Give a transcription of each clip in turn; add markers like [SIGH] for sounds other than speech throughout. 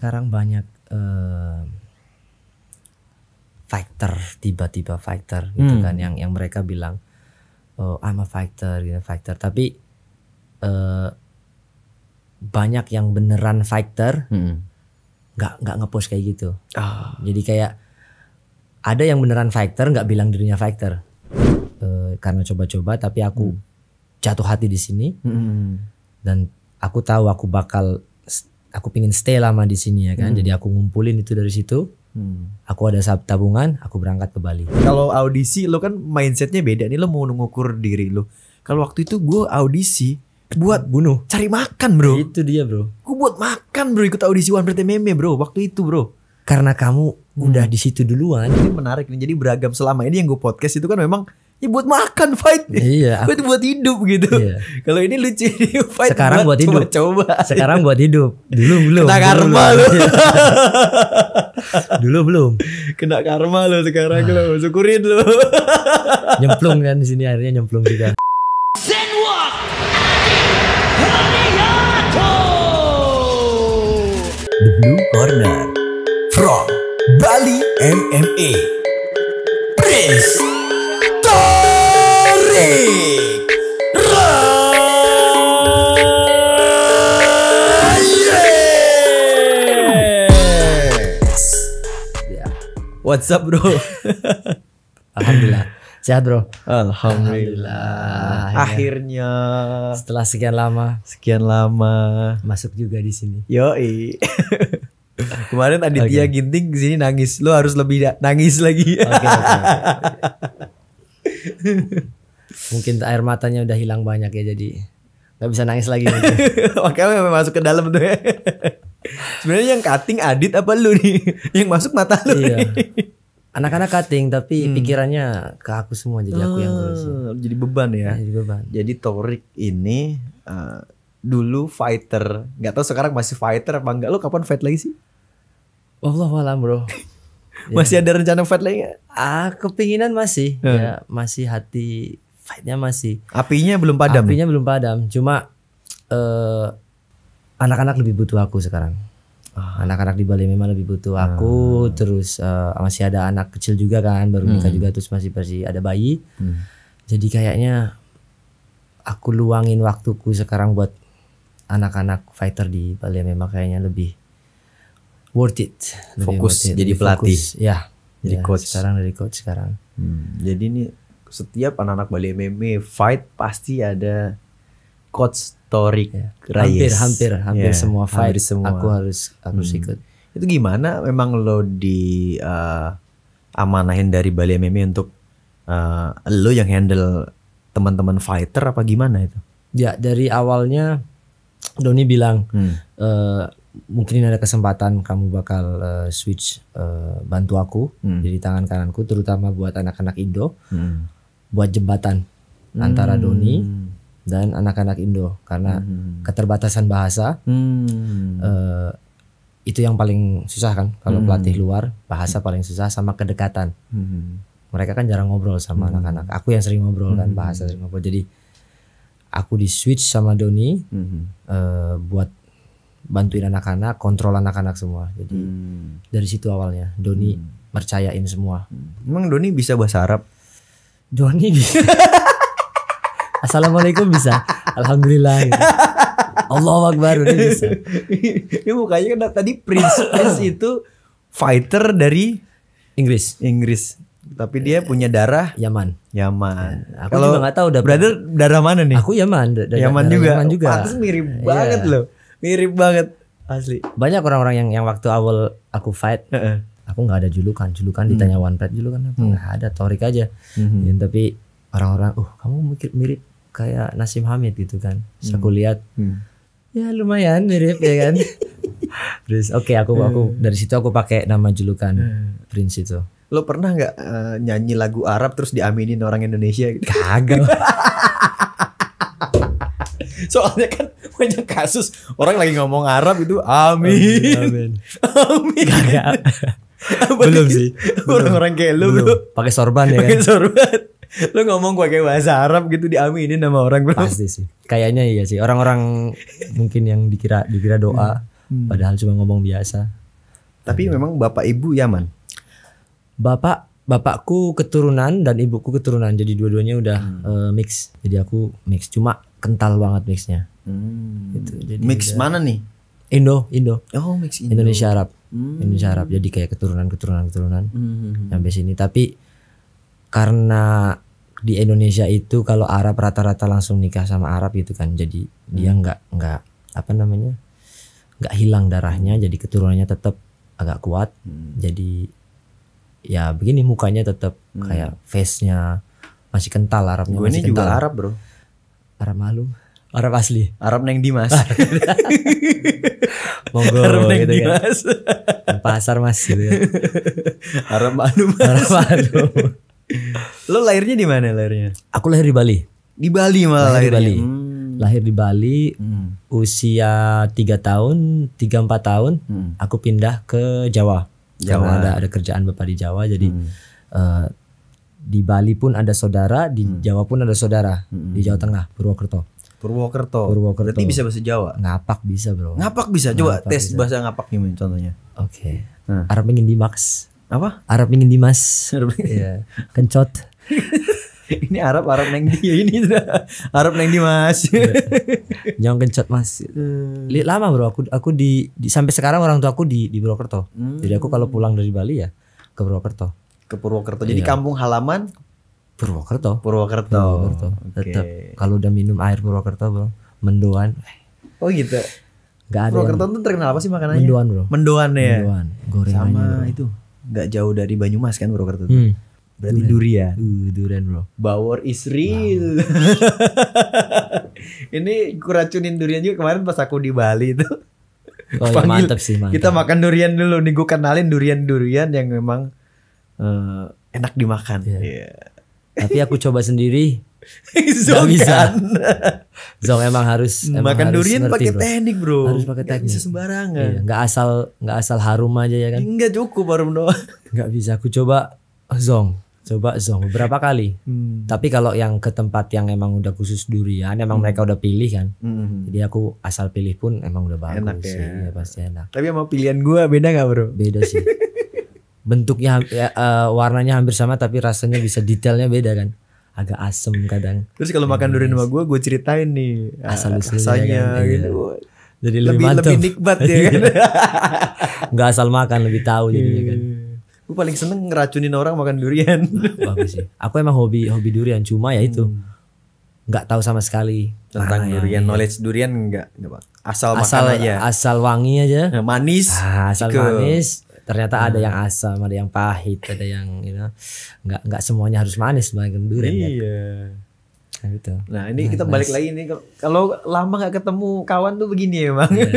sekarang banyak uh, fighter tiba-tiba fighter gitu hmm. kan yang yang mereka bilang oh, I'm a fighter gitu fighter tapi uh, banyak yang beneran fighter hmm. nggak hmm. nggak ngepost kayak gitu oh. jadi kayak ada yang beneran fighter nggak bilang dirinya fighter uh, karena coba-coba tapi aku hmm. jatuh hati di sini hmm. dan aku tahu aku bakal aku pingin stay lama di sini ya kan. Hmm. Jadi aku ngumpulin itu dari situ. Hmm. Aku ada tabungan, aku berangkat ke Bali. Kalau audisi, lo kan mindsetnya beda nih. Lo mau mengukur diri lo. Kalau waktu itu gue audisi buat bunuh, cari makan bro. Itu dia bro. Gue buat makan bro, ikut audisi One Piece meme bro. Waktu itu bro. Karena kamu hmm. udah di situ duluan. Ini menarik nih. Jadi beragam selama ini yang gue podcast itu kan memang ya buat makan fight iya aku, [LAUGHS] buat hidup gitu iya. kalau ini lucu fight sekarang buat, hidup coba, coba sekarang buat hidup dulu belum kena karma lu [LAUGHS] dulu belum kena karma lu sekarang ah. lu syukurin lu [LAUGHS] nyemplung kan di sini akhirnya nyemplung juga The Blue Corner from Bali MMA Prince What's up bro? Alhamdulillah Sehat bro Alhamdulillah Akhirnya Setelah sekian lama Sekian lama Masuk juga di sini Yoi Kemarin Aditya okay. Ginting sini nangis lo harus lebih nangis lagi okay, okay. [LAUGHS] mungkin air matanya udah hilang banyak ya jadi nggak bisa nangis lagi [LAUGHS] makanya masuk ke dalam tuh ya. sebenarnya yang cutting adit apa lu nih yang masuk mata lu iya. Anak-anak cutting tapi hmm. pikirannya ke aku semua jadi aku yang ngurusin. Oh, jadi beban ya. Jadi beban. Jadi Torik ini uh, dulu fighter, nggak tahu sekarang masih fighter apa enggak. Lu kapan fight lagi sih? Allah malam bro. [LAUGHS] masih ya. ada rencana fight lagi? Gak? Ah, kepinginan masih. Ya, hmm. Ya, masih hati fightnya masih apinya belum padam apinya belum padam cuma anak eh, anak-anak lebih butuh aku sekarang ah. anak-anak di Bali memang lebih butuh ah. aku terus uh, masih ada anak kecil juga kan baru nikah hmm. juga terus masih masih ada bayi hmm. jadi kayaknya aku luangin waktuku sekarang buat anak-anak fighter di Bali memang kayaknya lebih worth it lebih fokus worth it, jadi pelatih ya jadi ya, coach sekarang dari coach sekarang hmm. jadi ini setiap anak-anak Bali MMA fight pasti ada coach Torik ya. Nah, hampir hampir hampir yeah, semua fight hampir semua. aku harus harus hmm. ikut. Itu gimana memang lo di uh, amanahin dari Bali MMA untuk uh, lo yang handle teman-teman fighter apa gimana itu? Ya dari awalnya Doni bilang hmm. uh, mungkin ada kesempatan kamu bakal uh, switch uh, bantu aku hmm. jadi tangan kananku terutama buat anak-anak Indo. Hmm buat jembatan hmm. antara Doni dan anak-anak Indo karena hmm. keterbatasan bahasa hmm. uh, itu yang paling susah kan kalau hmm. pelatih luar bahasa paling susah sama kedekatan hmm. mereka kan jarang ngobrol sama hmm. anak-anak hmm. aku yang sering ngobrol kan hmm. bahasa sering ngobrol jadi aku di switch sama Doni uh, buat bantuin anak-anak kontrol anak-anak semua jadi dari situ awalnya Doni percayain semua emang Doni bisa bahasa Arab Joni bisa. [LAUGHS] Assalamualaikum bisa. Alhamdulillah. Gitu. Allah Akbar udah bisa. [LAUGHS] Ini mukanya kan tadi Prince Prince [COUGHS] itu fighter dari Inggris. Inggris. Tapi dia punya darah Yaman. Yaman. Aku Kalau juga gak tahu udah brother darah mana nih? Aku Yaman. da- Yaman juga. Yaman juga. Pantes mirip yeah. banget loh. Mirip banget asli. Banyak orang-orang yang yang waktu awal aku fight. Uh -uh aku nggak ada julukan julukan hmm. ditanya one pet julukan apa hmm. nggak hmm. ada torik aja hmm. Ya, tapi orang-orang uh kamu mikir mirip kayak Nasim Hamid gitu kan terus aku hmm. lihat hmm. ya lumayan mirip ya kan [LAUGHS] terus oke okay, aku aku hmm. dari situ aku pakai nama julukan hmm. Prince itu lo pernah nggak uh, nyanyi lagu Arab terus diaminin orang Indonesia gitu? kagak [LAUGHS] soalnya kan banyak kasus orang lagi ngomong Arab itu amin amin, amin. [LAUGHS] amin belum sih [LAUGHS] orang-orang kayak lu pakai sorban ya pakai kan? sorban lu ngomong pakai bahasa Arab gitu diaminin nama orang bro pasti sih kayaknya iya sih orang-orang mungkin yang dikira dikira doa hmm. padahal cuma ngomong biasa tapi Aduh. Iya. memang bapak ibu Yaman bapak bapakku keturunan dan ibuku keturunan jadi dua-duanya udah hmm. uh, mix jadi aku mix cuma kental banget mixnya hmm. gitu, jadi mix udah, mana nih Indo Indo oh mix Indo Indonesia Arab hmm. Indonesia Arab jadi kayak keturunan keturunan hmm, keturunan hmm, hmm, hmm. sampai sini tapi karena di Indonesia itu kalau Arab rata-rata langsung nikah sama Arab gitu kan jadi hmm. dia nggak nggak apa namanya nggak hilang darahnya jadi keturunannya tetap agak kuat hmm. jadi ya begini mukanya tetap hmm. kayak face-nya masih kental Arabnya gue ini kental. juga Arab bro Arab malu Arab asli. Arab neng Dimas. Ah, [LAUGHS] Monggo Arab neng gitu kan. Dimas. Kan. Pasar Mas gitu ya. [LAUGHS] Arab anu Mas. Arab anu. [LAUGHS] Lo lahirnya di mana lahirnya? Aku lahir di Bali. Di Bali malah lahir lahirnya. di Bali. Hmm. Lahir di Bali hmm. usia 3 tahun, 3 4 tahun hmm. aku pindah ke Jawa. Jawa. Karena ada ada kerjaan Bapak di Jawa jadi hmm. uh, di Bali pun ada saudara, di hmm. Jawa pun ada saudara, hmm. di Jawa Tengah, Purwokerto. Purwokerto. Purwokerto. Berarti bisa bahasa Jawa. Ngapak bisa, Bro. Ngapak bisa. Coba ngapak tes bisa. bahasa ngapak gimana contohnya. Oke. Okay. Nah. Arab ingin dimax. Apa? Arab ingin dimas. Arab Iya. [LAUGHS] Kencot. [LAUGHS] ini Arab Arab neng di ya ini sudah Arab neng dimas. Iya. [LAUGHS] Jangan kencot, Mas. Hmm. Lama, Bro. Aku aku di, di sampai sekarang orang tua aku di di Purwokerto. Hmm. Jadi aku hmm. kalau pulang dari Bali ya ke Purwokerto. Ke Purwokerto. Jadi iya. kampung halaman Purwokerto. Purwokerto. Purwokerto. Okay. Tetap kalau udah minum air Purwokerto bro, mendoan. Eh. Oh gitu. Gak ada. Purwokerto yang... tuh terkenal apa sih makanannya? Mendoan bro. Mendoan ya. Mendoan. Gorengan Sama bro. itu. Gak jauh dari Banyumas kan Purwokerto. Hmm. Berarti durian. Uh, durian bro. Bawor is real. Wow. [LAUGHS] Ini kuracunin durian juga kemarin pas aku di Bali itu. Oh, ya, mantap sih mantap. Kita makan durian dulu nih gue kenalin durian-durian yang memang uh, enak dimakan. Yeah. Yeah. Tapi aku coba sendiri. [LAUGHS] Gak bisa. Kan? [LAUGHS] Zong emang harus emang makan harus durian pakai teknik bro. Harus pakai teknik. Gak bisa sembarangan. Iya, gak asal nggak asal harum aja ya kan. Enggak cukup harum doang. [LAUGHS] Gak bisa. Aku coba zong. Coba zong beberapa kali. Hmm. Tapi kalau yang ke tempat yang emang udah khusus durian, emang hmm. mereka udah pilih kan. Hmm. hmm, hmm. Jadi aku asal pilih pun emang udah bagus enak sih. Ya. Iya, pasti enak. Tapi sama pilihan gua beda gak bro? Beda sih bentuknya ya, uh, warnanya hampir sama tapi rasanya bisa detailnya beda kan agak asem kadang terus kalau makan iya, durian sama gue gue ceritain nih eh, asal usulnya rasanya kan, gitu iya. jadi lebih lebih, lebih nikmat ya iya. kan [LAUGHS] nggak asal makan lebih tahu jadinya kan gue paling seneng ngeracunin orang makan durian bagus sih aku emang hobi hobi durian cuma ya itu hmm nggak tahu sama sekali tentang Mana durian, ya, knowledge durian nggak, asal asal makan aja, asal wangi aja, manis, ah, asal ke. manis, ternyata hmm. ada yang asam ada yang pahit ada yang you know nggak nggak semuanya harus manis bagi durian ya. iya kan? Nah, gitu. Nah ini nah, kita nice. balik lagi nih kalau lama nggak ketemu kawan tuh begini ya bang. Iya. [LAUGHS]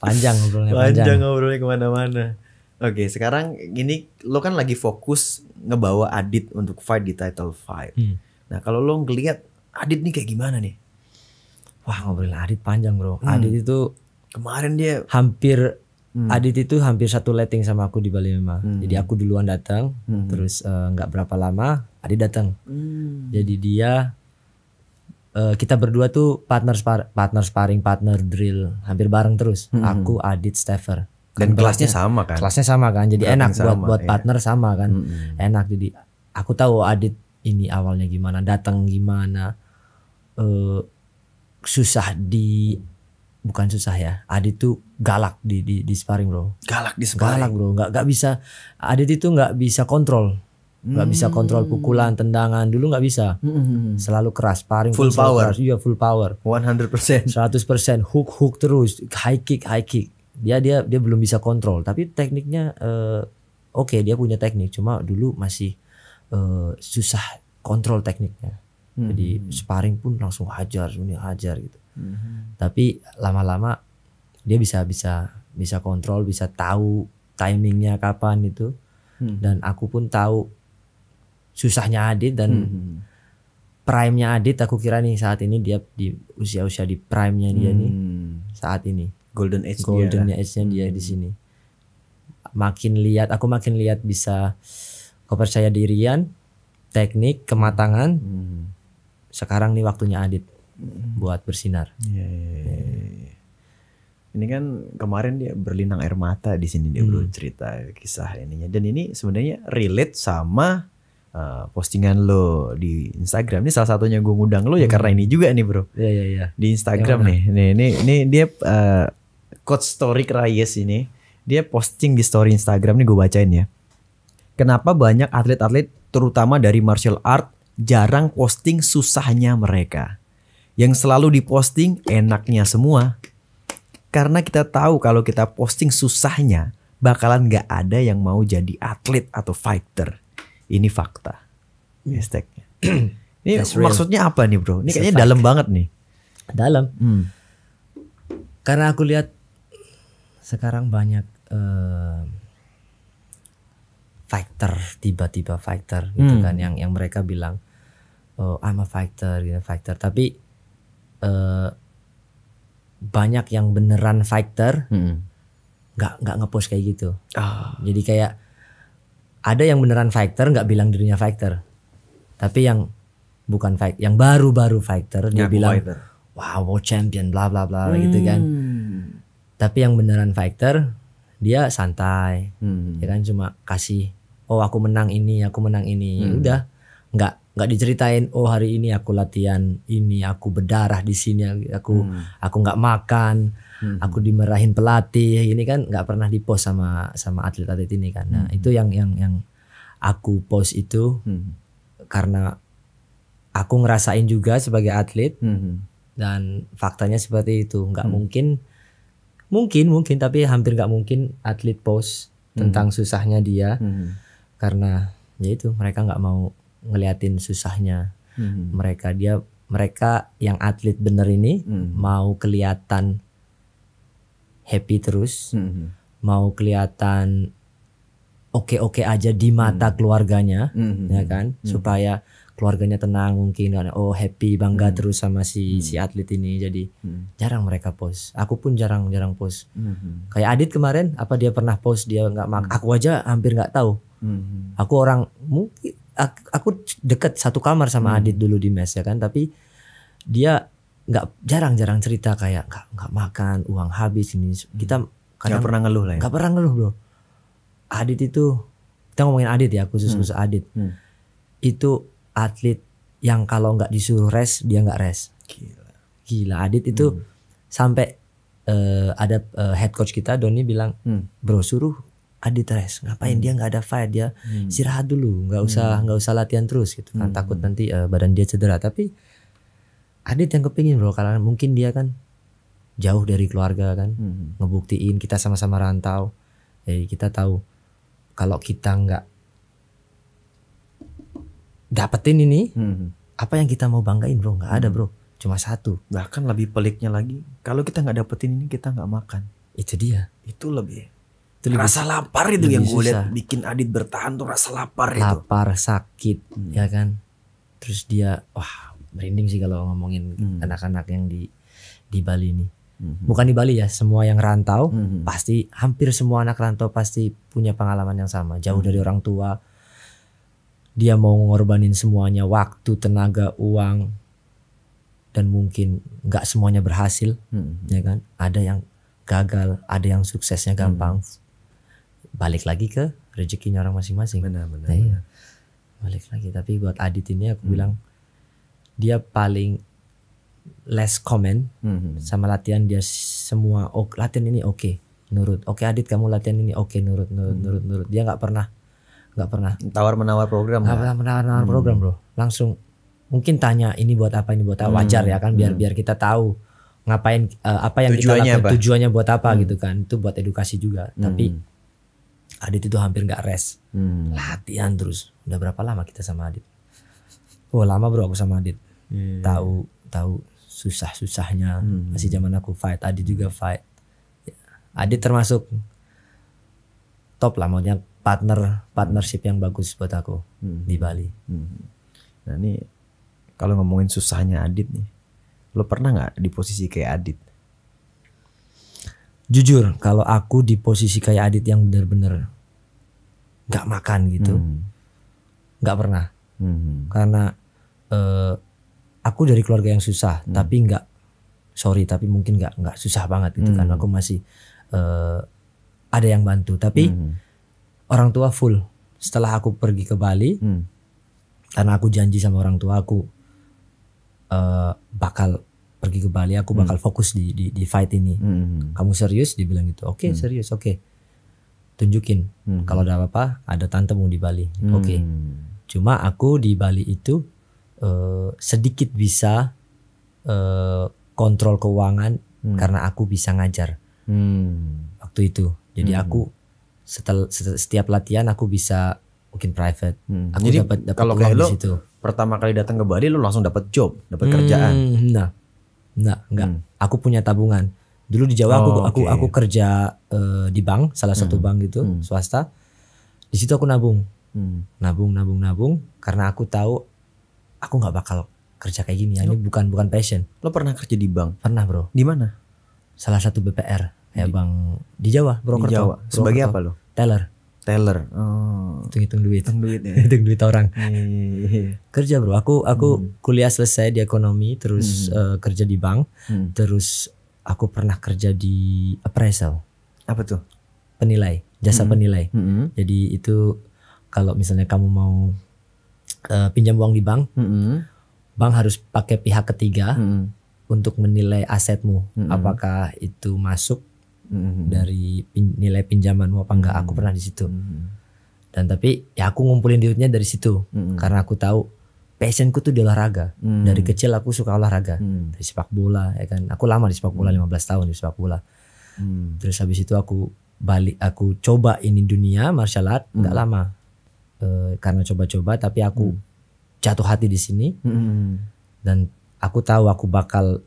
Panjang ngobrolnya. panjang. panjang ngobrolnya kemana-mana. Oke sekarang ini lo kan lagi fokus ngebawa Adit untuk fight di title fight. Hmm. Nah kalau lo ngeliat Adit nih kayak gimana nih? Wah ngobrolin Adit panjang bro. Hmm. Adit itu kemarin dia hampir Hmm. Adit itu hampir satu letting sama aku di Bali memang. Hmm. Jadi aku duluan datang, hmm. terus eh, nggak uh, berapa lama Adit datang. Hmm. Jadi dia uh, kita berdua tuh partner spar partner sparring, partner drill, hampir bareng terus. Hmm. Aku Adit Steffer. Dan kan kelasnya, kelasnya sama kan? Kelasnya sama kan. Jadi Berarti enak sama, buat buat ya. partner sama kan. Hmm. Enak jadi aku tahu Adit ini awalnya gimana, datang gimana. Uh, susah di bukan susah ya. Adit tuh galak di di, di sparring bro. Galak di sparring. Galak bro, nggak nggak bisa. Adit itu nggak bisa kontrol, nggak hmm. bisa kontrol pukulan, tendangan. Dulu nggak bisa. Hmm. Selalu keras sparring. Full power. Keras. Iya full power. 100%. persen. hook hook terus, high kick high kick. Dia dia dia belum bisa kontrol. Tapi tekniknya uh, oke okay, dia punya teknik. Cuma dulu masih uh, susah kontrol tekniknya. Jadi hmm. sparring pun langsung hajar, ini hajar gitu hmm. tapi lama-lama dia bisa bisa bisa kontrol bisa tahu timingnya kapan itu hmm. dan aku pun tahu susahnya Adit dan hmm. prime-nya Adit aku kira nih saat ini dia di usia-usia di prime-nya dia hmm. nih saat ini golden age golden age-nya dia hmm. di sini makin lihat aku makin lihat bisa kepercaya dirian teknik kematangan hmm. sekarang nih waktunya Adit buat bersinar. Iya, iya, iya, iya, Ini kan kemarin dia berlinang air mata di sini dia hmm. cerita kisah ininya dan ini sebenarnya relate sama uh, postingan lo di Instagram. Ini salah satunya gue ngundang lo ya hmm. karena ini juga nih bro. Iya iya Di Instagram nih. Nih ini ini dia uh, quote Story Reyes ini dia posting di story Instagram nih gue bacain ya. Kenapa banyak atlet-atlet terutama dari martial art jarang posting susahnya mereka yang selalu diposting enaknya semua. Karena kita tahu kalau kita posting susahnya, bakalan gak ada yang mau jadi atlet atau fighter. Ini fakta. Hmm. Hashtagnya. [CLEARS THROAT] Ini That's maksudnya real. apa nih bro? Ini kayaknya dalam banget nih. Dalam. Hmm. Karena aku lihat sekarang banyak uh, fighter tiba-tiba fighter gitu hmm. kan yang yang mereka bilang oh I'm a fighter gitu fighter tapi uh, banyak yang beneran fighter nggak hmm. nggak ngepost kayak gitu oh. jadi kayak ada yang beneran fighter nggak bilang dirinya fighter tapi yang bukan fight yang baru-baru fighter dia ya, bilang wow world champion bla bla bla hmm. gitu kan hmm. tapi yang beneran fighter dia santai hmm. ya kan cuma kasih oh aku menang ini aku menang ini hmm. udah nggak nggak diceritain oh hari ini aku latihan ini aku berdarah di sini aku hmm. aku nggak makan hmm. aku dimarahin pelatih ini kan nggak pernah dipost sama sama atlet-atlet ini kan nah hmm. itu yang yang yang aku post itu hmm. karena aku ngerasain juga sebagai atlet hmm. dan faktanya seperti itu nggak hmm. mungkin mungkin mungkin tapi hampir nggak mungkin atlet post hmm. tentang hmm. susahnya dia hmm. karena ya itu mereka nggak mau ngeliatin susahnya hmm. mereka dia mereka yang atlet bener ini hmm. mau kelihatan happy terus hmm. mau kelihatan oke-oke aja di mata hmm. keluarganya hmm. ya kan hmm. supaya keluarganya tenang mungkin kan oh happy bangga hmm. terus sama si hmm. si atlet ini jadi hmm. jarang mereka post aku pun jarang jarang post hmm. kayak Adit kemarin apa dia pernah post dia nggak hmm. aku aja hampir nggak tahu hmm. aku orang mungkin aku, deket satu kamar sama hmm. Adit dulu di mes ya kan tapi dia nggak jarang-jarang cerita kayak nggak nggak makan uang habis ini kita hmm. kadang gak pernah ngeluh lah ya nggak pernah ngeluh bro Adit itu kita ngomongin Adit ya khusus hmm. khusus hmm. Adit hmm. itu atlet yang kalau nggak disuruh rest dia nggak rest gila gila Adit itu hmm. sampai uh, ada uh, head coach kita Doni bilang hmm. bro suruh Adit Res ngapain hmm. dia nggak ada fight dia hmm. istirahat dulu nggak usah hmm. nggak usah latihan terus gitu kan hmm. takut nanti uh, badan dia cedera tapi Adit yang kepingin bro karena mungkin dia kan jauh dari keluarga kan hmm. ngebuktiin kita sama-sama rantau jadi ya, kita tahu kalau kita nggak dapetin ini hmm. apa yang kita mau banggain bro nggak ada hmm. bro cuma satu bahkan lebih peliknya lagi kalau kita nggak dapetin ini kita nggak makan itu dia itu lebih rasa lapar itu yang gue lihat bikin Adit bertahan tuh rasa lapar, lapar itu lapar sakit hmm. ya kan terus dia wah merinding sih kalau ngomongin hmm. anak-anak hmm. yang di di Bali ini hmm. bukan di Bali ya semua yang rantau hmm. pasti hampir semua anak rantau pasti punya pengalaman yang sama jauh hmm. dari orang tua dia mau ngorbanin semuanya waktu tenaga uang dan mungkin nggak semuanya berhasil hmm. ya kan ada yang gagal ada yang suksesnya hmm. gampang hmm balik lagi ke rezekinya orang masing-masing. Benar, benar, nah, iya. benar. Balik lagi. Tapi buat Adit ini aku hmm. bilang dia paling less comment hmm. sama latihan dia semua oh latihan ini oke okay, nurut. Oke okay, Adit kamu latihan ini oke okay, nurut nurut hmm. nurut nurut. Dia nggak pernah nggak pernah tawar menawar program. Nggak ya? pernah menawar menawar hmm. program bro. Langsung mungkin tanya ini buat apa ini buat apa hmm. wajar ya kan biar hmm. biar kita tahu ngapain uh, apa yang tujuannya kita lakukan apa? tujuannya buat apa hmm. gitu kan itu buat edukasi juga hmm. tapi Adit itu hampir nggak rest. Hmm. Latihan terus. Udah berapa lama kita sama Adit? Oh lama bro aku sama Adit. Hmm. Tahu iya. tahu susah-susahnya. Hmm. Masih zaman aku fight. Adit juga hmm. fight. Ya, Adit termasuk top lah maunya partner partnership yang bagus buat aku hmm. di Bali. Hmm. Nah ini kalau ngomongin susahnya Adit nih, lo pernah nggak di posisi kayak Adit? jujur kalau aku di posisi kayak Adit yang benar-benar nggak makan gitu hmm. nggak hmm. pernah hmm. karena uh, aku dari keluarga yang susah hmm. tapi nggak sorry tapi mungkin nggak nggak susah banget gitu kan. hmm. kan aku masih uh, ada yang bantu tapi hmm. orang tua full setelah aku pergi ke Bali hmm. karena aku janji sama orang tua aku uh, bakal pergi ke Bali aku bakal hmm. fokus di, di di fight ini hmm. kamu serius dibilang gitu oke okay, hmm. serius oke okay. tunjukin hmm. kalau ada apa-apa ada tantemu di Bali hmm. oke okay. cuma aku di Bali itu uh, sedikit bisa uh, kontrol keuangan hmm. karena aku bisa ngajar hmm. waktu itu jadi hmm. aku setel, setiap latihan aku bisa mungkin private. Hmm. Aku dapat dapat kalau kayak lo situ. pertama kali datang ke Bali lo langsung dapat job, dapat hmm, kerjaan. Nah, Enggak, enggak. Hmm. Aku punya tabungan. Dulu di Jawa oh, aku aku okay. aku kerja uh, di bank, salah satu hmm. bank gitu, hmm. swasta. Di situ aku nabung. Hmm. Nabung, nabung, nabung karena aku tahu aku nggak bakal kerja kayak gini. Ya. ini bukan bukan passion. Lo pernah kerja di bank? Pernah, Bro. Di mana? Salah satu BPR, ya di, Bang di Jawa, Brokerto. Di Jawa. Sebagai apa lo? Teller. Teller. Oh. Hitung hitung duit. Hitung duit ya. [LAUGHS] hitung duit orang. Iya. kerja bro. Aku aku hmm. kuliah selesai di ekonomi, terus hmm. uh, kerja di bank, hmm. terus aku pernah kerja di appraisal. Apa tuh? Penilai, jasa hmm. penilai. Hmm. Jadi itu kalau misalnya kamu mau uh, pinjam uang di bank, hmm. bank harus pakai pihak ketiga hmm. untuk menilai asetmu, hmm. apakah itu masuk Mm-hmm. dari pin, nilai pinjaman apa enggak mm-hmm. aku pernah di situ mm-hmm. dan tapi ya aku ngumpulin duitnya dari situ mm-hmm. karena aku tahu passionku tuh di olahraga mm-hmm. dari kecil aku suka olahraga mm-hmm. sepak bola ya kan aku lama di sepak bola 15 mm-hmm. tahun di sepak bola mm-hmm. terus habis itu aku balik aku coba ini dunia martial art nggak mm-hmm. lama e, karena coba-coba tapi aku mm-hmm. jatuh hati di sini mm-hmm. dan aku tahu aku bakal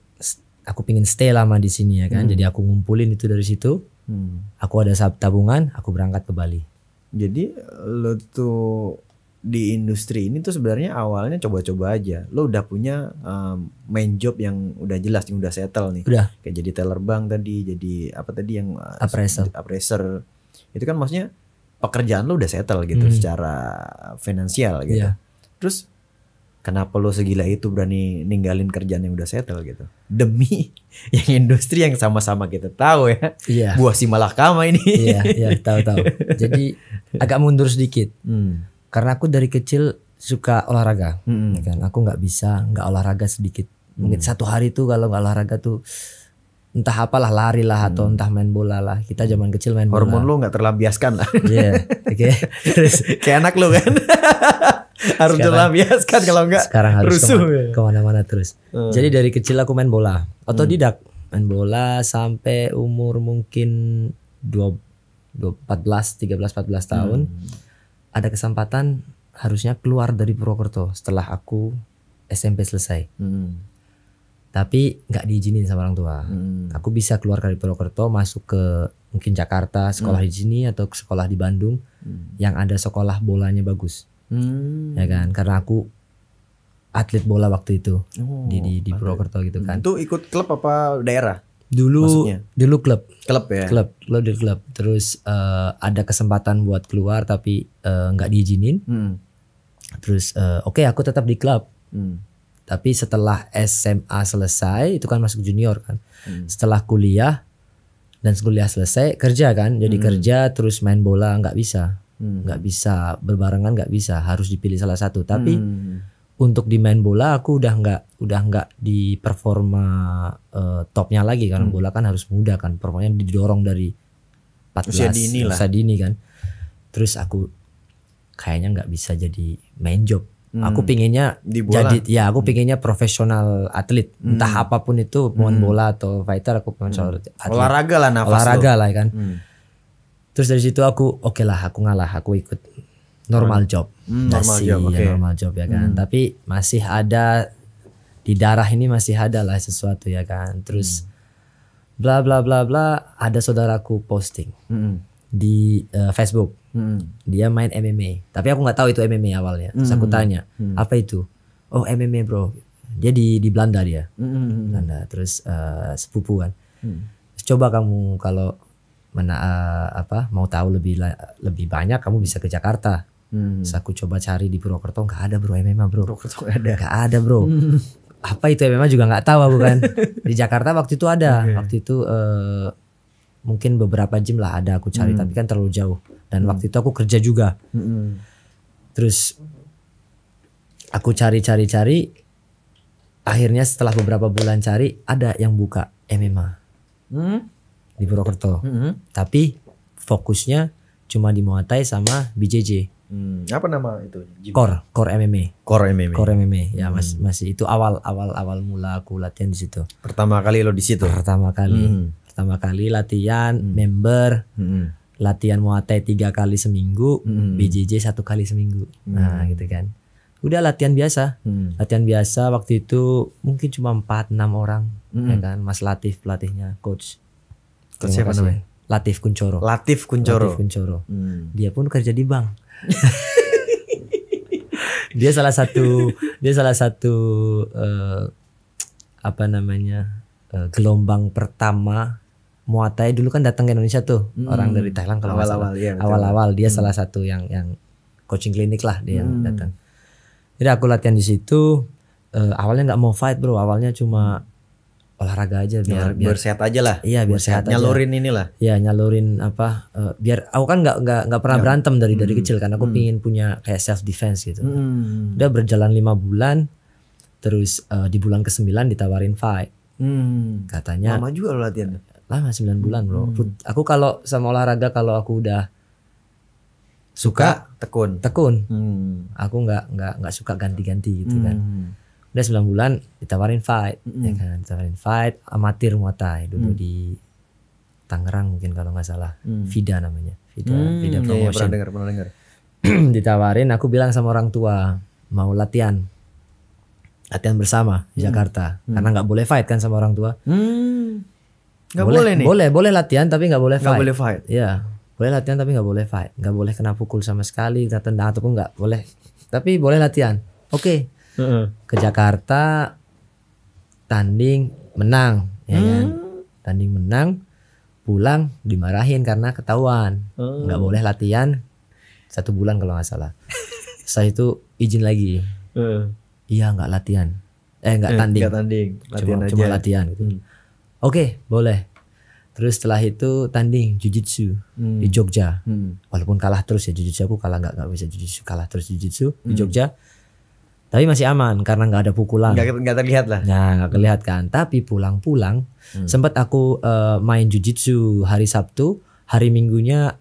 aku pingin stay lama di sini ya kan. Hmm. Jadi aku ngumpulin itu dari situ. Hmm. Aku ada tabungan, aku berangkat ke Bali. Jadi lo tuh di industri ini tuh sebenarnya awalnya coba-coba aja. Lo udah punya um, main job yang udah jelas, yang udah settle nih. Udah. Kayak jadi teller bank tadi, jadi apa tadi yang eh, appraiser. appraiser. Itu kan maksudnya pekerjaan lo udah settle gitu hmm. secara finansial gitu. Yeah. Terus kenapa lo segila itu berani ninggalin kerjaan yang udah settle gitu demi [LAUGHS] yang industri yang sama-sama kita tahu ya iya. buah si malakama ini iya iya [LAUGHS] tahu tahu jadi agak mundur sedikit hmm. karena aku dari kecil suka olahraga hmm. Ya kan aku nggak bisa nggak olahraga sedikit mungkin hmm. satu hari tuh kalau nggak olahraga tuh entah apalah lari lah atau hmm. entah main bola lah kita zaman kecil main hormon bola hormon lu nggak terlambiaskan lah yeah. [LAUGHS] oke okay. kayak anak lo kan harus sekarang, kan kalau enggak sekarang harus rusuh ya. kemana, mana terus hmm. jadi dari kecil aku main bola tidak hmm. main bola sampai umur mungkin dua empat belas tiga belas empat belas tahun hmm. ada kesempatan harusnya keluar dari Purwokerto setelah aku SMP selesai hmm. tapi nggak diizinin sama orang tua hmm. aku bisa keluar dari Purwokerto masuk ke mungkin Jakarta sekolah hmm. di sini atau sekolah di Bandung hmm. yang ada sekolah bolanya bagus hmm. ya kan karena aku atlet bola waktu itu oh, di di, di Purwokerto gitu kan itu ikut klub apa daerah dulu Maksudnya? dulu klub klub ya klub lo di klub terus uh, ada kesempatan buat keluar tapi eh, nggak uh, diizinin hmm. terus uh, oke okay, aku tetap di klub hmm. tapi setelah SMA selesai itu kan masuk junior kan hmm. setelah kuliah dan kuliah selesai kerja kan jadi hmm. kerja terus main bola nggak bisa Hmm. nggak hmm. bisa berbarengan nggak bisa harus dipilih salah satu tapi hmm. untuk di main bola aku udah nggak udah nggak di performa uh, eh, topnya lagi karena hmm. bola kan harus muda kan performanya didorong dari 14 usia dini lah usia dini kan terus aku kayaknya nggak bisa jadi main job hmm. aku pinginnya di bola. jadi ya aku hmm. pinginnya profesional atlet hmm. entah apapun itu pemain hmm. bola atau fighter aku pengen hmm. olahraga lah nafas olahraga lah ya kan hmm terus dari situ aku oke okay lah aku ngalah aku ikut normal job hmm, normal job okay. ya normal job ya kan hmm. tapi masih ada di darah ini masih ada lah sesuatu ya kan terus hmm. bla bla bla bla ada saudaraku posting hmm. di uh, Facebook hmm. dia main MMA tapi aku nggak tahu itu MMA awalnya terus aku hmm. tanya hmm. apa itu oh MMA bro dia di di Belanda dia hmm. hmm, hmm. Belanda terus uh, sepupu kan. hmm. coba kamu kalau mena eh, apa mau tahu lebih lebih banyak kamu bisa ke Jakarta hmm. Saya coba cari di Purwokerto nggak ada bro MMA bro Purwokerto nggak ada nggak ada bro hmm. apa itu MMA juga nggak tahu bukan? [LAUGHS] di Jakarta waktu itu ada okay. waktu itu uh, mungkin beberapa gym lah ada aku cari hmm. tapi kan terlalu jauh dan hmm. waktu itu aku kerja juga hmm. terus aku cari-cari-cari akhirnya setelah beberapa bulan cari ada yang buka MMA hmm? di Purwokerto. Mm -hmm. Tapi fokusnya cuma di Muay Thai sama BJJ. Hmm, apa nama itu? Gym? Core, core MMA. Core MMA. Core MMA. Ya, hmm. masih masih itu awal awal awal mula aku latihan di situ. Pertama kali lo di situ. Pertama kali. Hmm. Pertama kali latihan hmm. member. Hmm. Latihan Muay Thai tiga kali seminggu, hmm. BJJ satu kali seminggu. Hmm. Nah, gitu kan. Udah latihan biasa. Hmm. Latihan biasa waktu itu mungkin cuma 4 6 orang ya hmm. ya kan, Mas Latif pelatihnya, coach. Terima siapa namanya? Latif Kuncoro. Latif Kuncoro. Latif Kuncoro. Hmm. Dia pun kerja di bank. [LAUGHS] dia salah satu dia salah satu uh, apa namanya uh, gelombang pertama Muatai dulu kan datang ke Indonesia tuh hmm. orang dari Thailand kalau awal-awal ya, awal-awal dia hmm. salah satu yang yang coaching klinik lah dia hmm. datang jadi aku latihan di situ uh, awalnya nggak mau fight bro awalnya cuma olahraga aja biar, biar, biar sehat aja lah iya biar sehat, sehat nyalurin aja. inilah iya nyalurin apa uh, biar aku kan nggak nggak nggak pernah ya. berantem dari hmm. dari kecil kan aku hmm. pingin punya kayak self defense gitu hmm, hmm, hmm. udah berjalan lima bulan terus uh, di bulan ke sembilan ditawarin fight hmm. katanya lama juga lo latihan lama sembilan bulan bro hmm. aku kalau sama olahraga kalau aku udah suka, suka tekun tekun hmm. aku nggak nggak nggak suka ganti-ganti gitu hmm. kan udah 9 bulan ditawarin fight mm ya kan ditawarin fight amatir muay thai dulu mm. di Tangerang mungkin kalau nggak salah mm. Vida namanya Vida mm, Vida promotion iya, iya, pernah dengar pernah dengar [CLEARS THROAT] ditawarin aku bilang sama orang tua mau latihan latihan bersama di mm. Jakarta mm. karena nggak boleh fight kan sama orang tua mm. nggak Gak boleh, boleh nih boleh boleh latihan tapi nggak boleh fight nggak boleh fight ya boleh latihan tapi nggak boleh fight nggak boleh kena pukul sama sekali kena tendang ataupun nggak boleh tapi boleh latihan oke okay ke Jakarta tanding menang ya kan? hmm. kan tanding menang pulang dimarahin karena ketahuan hmm. boleh latihan satu bulan kalau nggak salah saya [LAUGHS] itu izin lagi iya nggak latihan eh nggak eh, tanding, gak tanding. Latihan cuma, aja. cuma latihan gitu hmm. oke boleh terus setelah itu tanding jujitsu hmm. di Jogja hmm. walaupun kalah terus ya jujitsu aku kalah nggak nggak bisa jujitsu kalah terus jujitsu hmm. di Jogja tapi masih aman karena nggak ada pukulan. Nggak, terlihat lah. Nah, nggak kelihatan. Tapi pulang-pulang hmm. sempat aku uh, main jujitsu hari Sabtu, hari Minggunya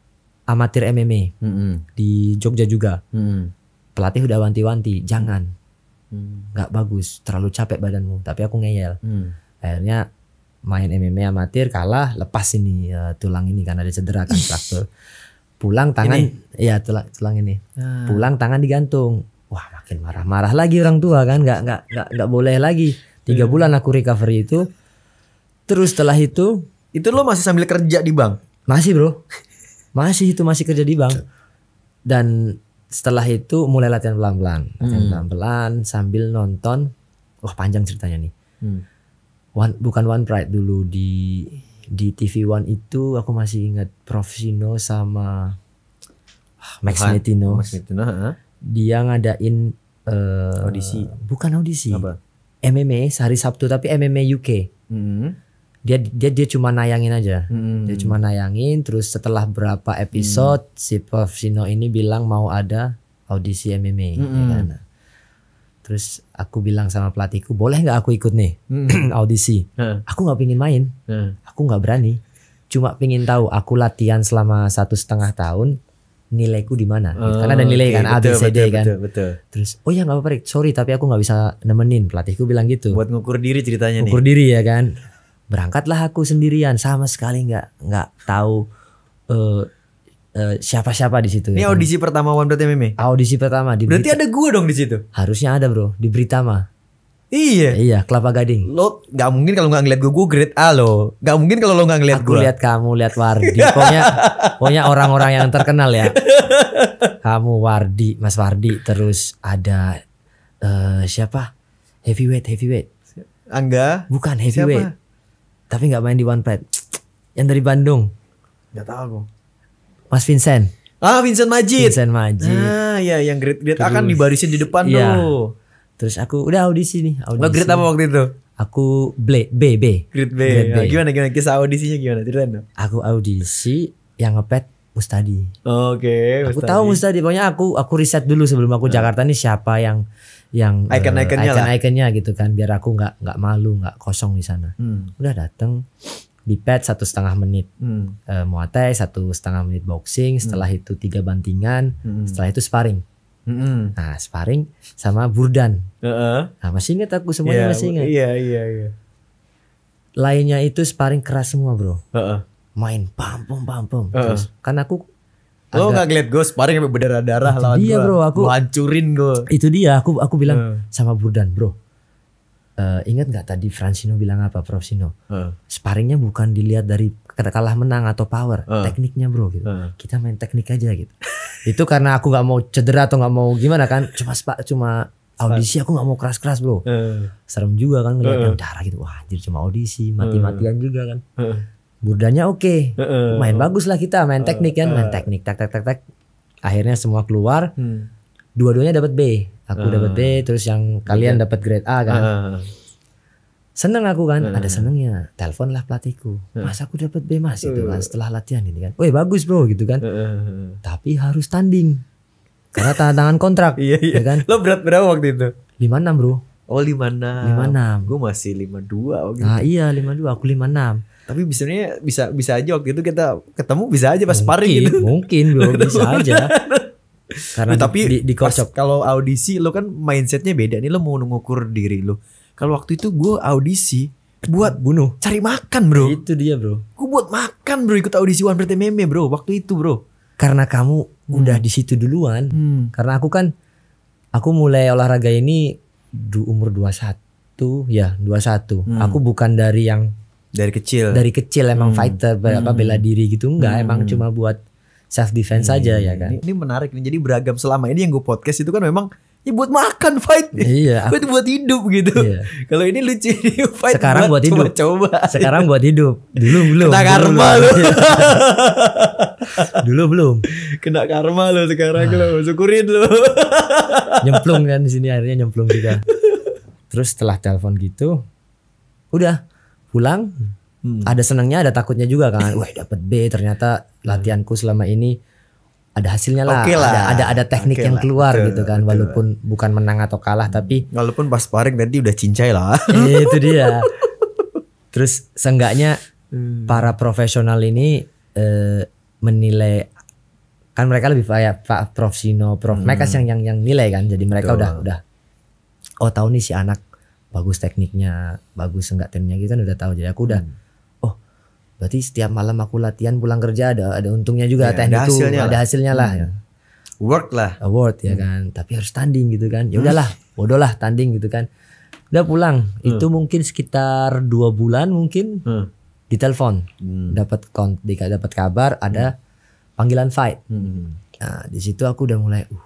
amatir MMA hmm. di Jogja juga. Hmm. Pelatih udah wanti-wanti, jangan, hmm. nggak hmm. bagus, terlalu capek badanmu. Tapi aku ngeyel. Hmm. Akhirnya main MMA amatir kalah, lepas ini uh, tulang ini karena ada cedera kan [LAUGHS] Pulang tangan, ini? ya tulang tulang ini. Ah. Pulang tangan digantung makin marah-marah lagi orang tua kan nggak nggak nggak nggak boleh lagi tiga hmm. bulan aku recovery itu terus setelah itu itu lo masih sambil kerja di bank masih bro masih itu masih kerja di bank dan setelah itu mulai latihan pelan-pelan latihan hmm. pelan-pelan hmm. sambil nonton wah panjang ceritanya nih hmm. one bukan one pride dulu di di TV One itu aku masih ingat Prof Sino sama ah, Max Netino dia ngadain uh, audisi bukan audisi Apa? MMA sehari Sabtu tapi MMA UK hmm. dia dia dia cuma nayangin aja hmm. dia cuma nayangin terus setelah berapa episode hmm. si Prof Sino ini bilang mau ada audisi MMA hmm. ya mm-hmm. kan? terus aku bilang sama pelatihku boleh nggak aku ikut nih hmm. [CLEARS THROAT] audisi hmm. aku nggak pingin main hmm. aku nggak berani cuma pingin tahu aku latihan selama satu setengah tahun nilaiku di mana oh, karena ada oh, nilai okay, kan A B C D kan betul, betul. terus oh ya nggak apa-apa sorry tapi aku nggak bisa nemenin pelatihku bilang gitu buat ngukur diri ceritanya ngukur nih. diri ya kan berangkatlah aku sendirian sama sekali nggak nggak tahu uh, uh, siapa-siapa di situ. Ya Ini ya, audisi kan? pertama One Blood Audisi pertama di Berarti Berita... ada gue dong di situ. Harusnya ada, Bro, di Britama. Iya. Iya, Kelapa Gading. Lo gak mungkin kalau gak ngeliat gue, gue grade A lo. Gak mungkin kalau lo nggak ngeliat gue. Aku gua. lihat kamu, lihat Wardi. [LAUGHS] Pokoknya, pokoknya orang-orang yang terkenal ya. Kamu Wardi, Mas Wardi, terus ada uh, siapa? Heavyweight, heavyweight. Angga. Bukan heavyweight. Siapa? Tapi gak main di One Pet. Yang dari Bandung. Gak tau aku. Mas Vincent. Ah Vincent Majid. Vincent Majid. Ah ya yang grade grade akan dibarisin di depan iya. Dulu. Terus aku udah audisi nih. Audisi. Lo oh, grade apa waktu itu? Aku ble, B B. Grade B. Grade B. Nah, gimana gimana kisah audisinya gimana? Ceritain dong. Aku audisi yang ngepet Mustadi. Oh, Oke. Okay, Mustadi. aku tahu Mustadi. Pokoknya aku aku riset dulu sebelum aku hmm. Jakarta nih siapa yang yang eh, icon iconnya uh, icon iconnya gitu kan biar aku nggak nggak malu nggak kosong di sana. Hmm. Udah dateng di pet satu setengah menit hmm. uh, muatai satu setengah menit boxing setelah hmm. itu tiga bantingan hmm. setelah itu sparring Mm -hmm. Nah, sparring sama Burdan. Uh -uh. Nah, masih ingat aku semuanya yeah, masih ingat. Iya, iya, iya. Lainnya itu sparring keras semua, Bro. Uh -uh. Main pam pam pam Uh -uh. Terus kan aku Lo agak, gak ngeliat gue sparring sampai berdarah-darah lawan dia, gua. bro, aku hancurin gue. Itu dia, aku aku bilang uh. sama Burdan, bro. Uh, ingat nggak tadi Francino bilang apa, Prof Sino? Uh. Sparringnya bukan dilihat dari kalah menang atau power, uh. tekniknya bro gitu. Uh. Kita main teknik aja gitu. [LAUGHS] itu karena aku nggak mau cedera atau nggak mau gimana kan cuma spa, cuma audisi aku nggak mau keras keras bro eh. serem juga kan ngeliatnya uh. Eh. darah gitu wah jadi cuma audisi mati matian eh. juga kan uh. burdanya oke okay. main bagus lah kita main teknik kan main teknik tak tak tak tak akhirnya semua keluar hmm. dua-duanya dapat B aku dapat B terus yang kalian iya. dapat grade A kan uh seneng aku kan hmm. ada senengnya telepon lah pelatihku hmm. mas aku dapat B mas itu kan hmm. setelah latihan ini kan Wih bagus bro gitu kan hmm. hmm, hmm. tapi harus tanding karena tanda tangan kontrak [LAUGHS] iya, iya. ya kan lo berat berapa waktu itu lima enam bro oh lima enam lima enam gue masih lima dua gitu. ah iya lima dua aku lima enam tapi biasanya bisa bisa aja waktu itu kita ketemu bisa aja pas pari gitu mungkin bro bisa aja [LAUGHS] karena nah, tapi di, di, di kalau audisi lo kan mindsetnya beda nih lo mau ngukur diri lo kalau waktu itu gue audisi buat bunuh, cari makan bro. Itu dia bro. Gue buat makan bro ikut audisi One Piece meme bro waktu itu bro. Karena kamu hmm. udah di situ duluan. Hmm. Karena aku kan aku mulai olahraga ini du umur 21 ya 21. Hmm. Aku bukan dari yang dari kecil. Dari kecil emang hmm. fighter berapa hmm. bela diri gitu enggak hmm. emang cuma buat self defense hmm. aja ya kan. Ini, ini menarik nih. Jadi beragam selama ini yang gue podcast itu kan memang Ya buat makan fight. Iya. [LAUGHS] itu buat hidup gitu. Iya. Kalau ini lucu fight. [LAUGHS] Sekarang buat, buat hidup. Coba, Sekarang buat hidup. Dulu belum. Kena karma lu. Iya. [LAUGHS] Dulu belum. Kena karma lu sekarang ah. lu. Syukurin lu. nyemplung kan di sini akhirnya nyemplung juga. Terus setelah telepon gitu, udah pulang. Hmm. Ada senangnya, ada takutnya juga kan. Wah, dapat B ternyata latihanku selama ini ada hasilnya lah, okay lah. Ada, ada ada teknik okay yang keluar gitu kan betul. walaupun bukan menang atau kalah tapi walaupun pas paring nanti udah cincai lah iya, [LAUGHS] itu dia terus seenggaknya hmm. para profesional ini eh, menilai kan mereka lebih kayak Pak Prof Sino, Prof hmm. mereka yang yang yang nilai kan jadi mereka betul. udah udah oh tahu nih si anak bagus tekniknya bagus enggak timnya gitu kan udah tahu jadi aku udah hmm berarti setiap malam aku latihan pulang kerja ada ada untungnya juga ya, teknik ada hasilnya itu, lah. ada hasilnya lah ya. hmm. ya. work lah award ya hmm. kan tapi harus tanding gitu kan ya udahlah hmm. bodoh lah tanding gitu kan udah pulang hmm. itu mungkin sekitar dua bulan mungkin hmm. telepon hmm. dapat kont dapat kabar ada hmm. panggilan fight hmm. nah di situ aku udah mulai uh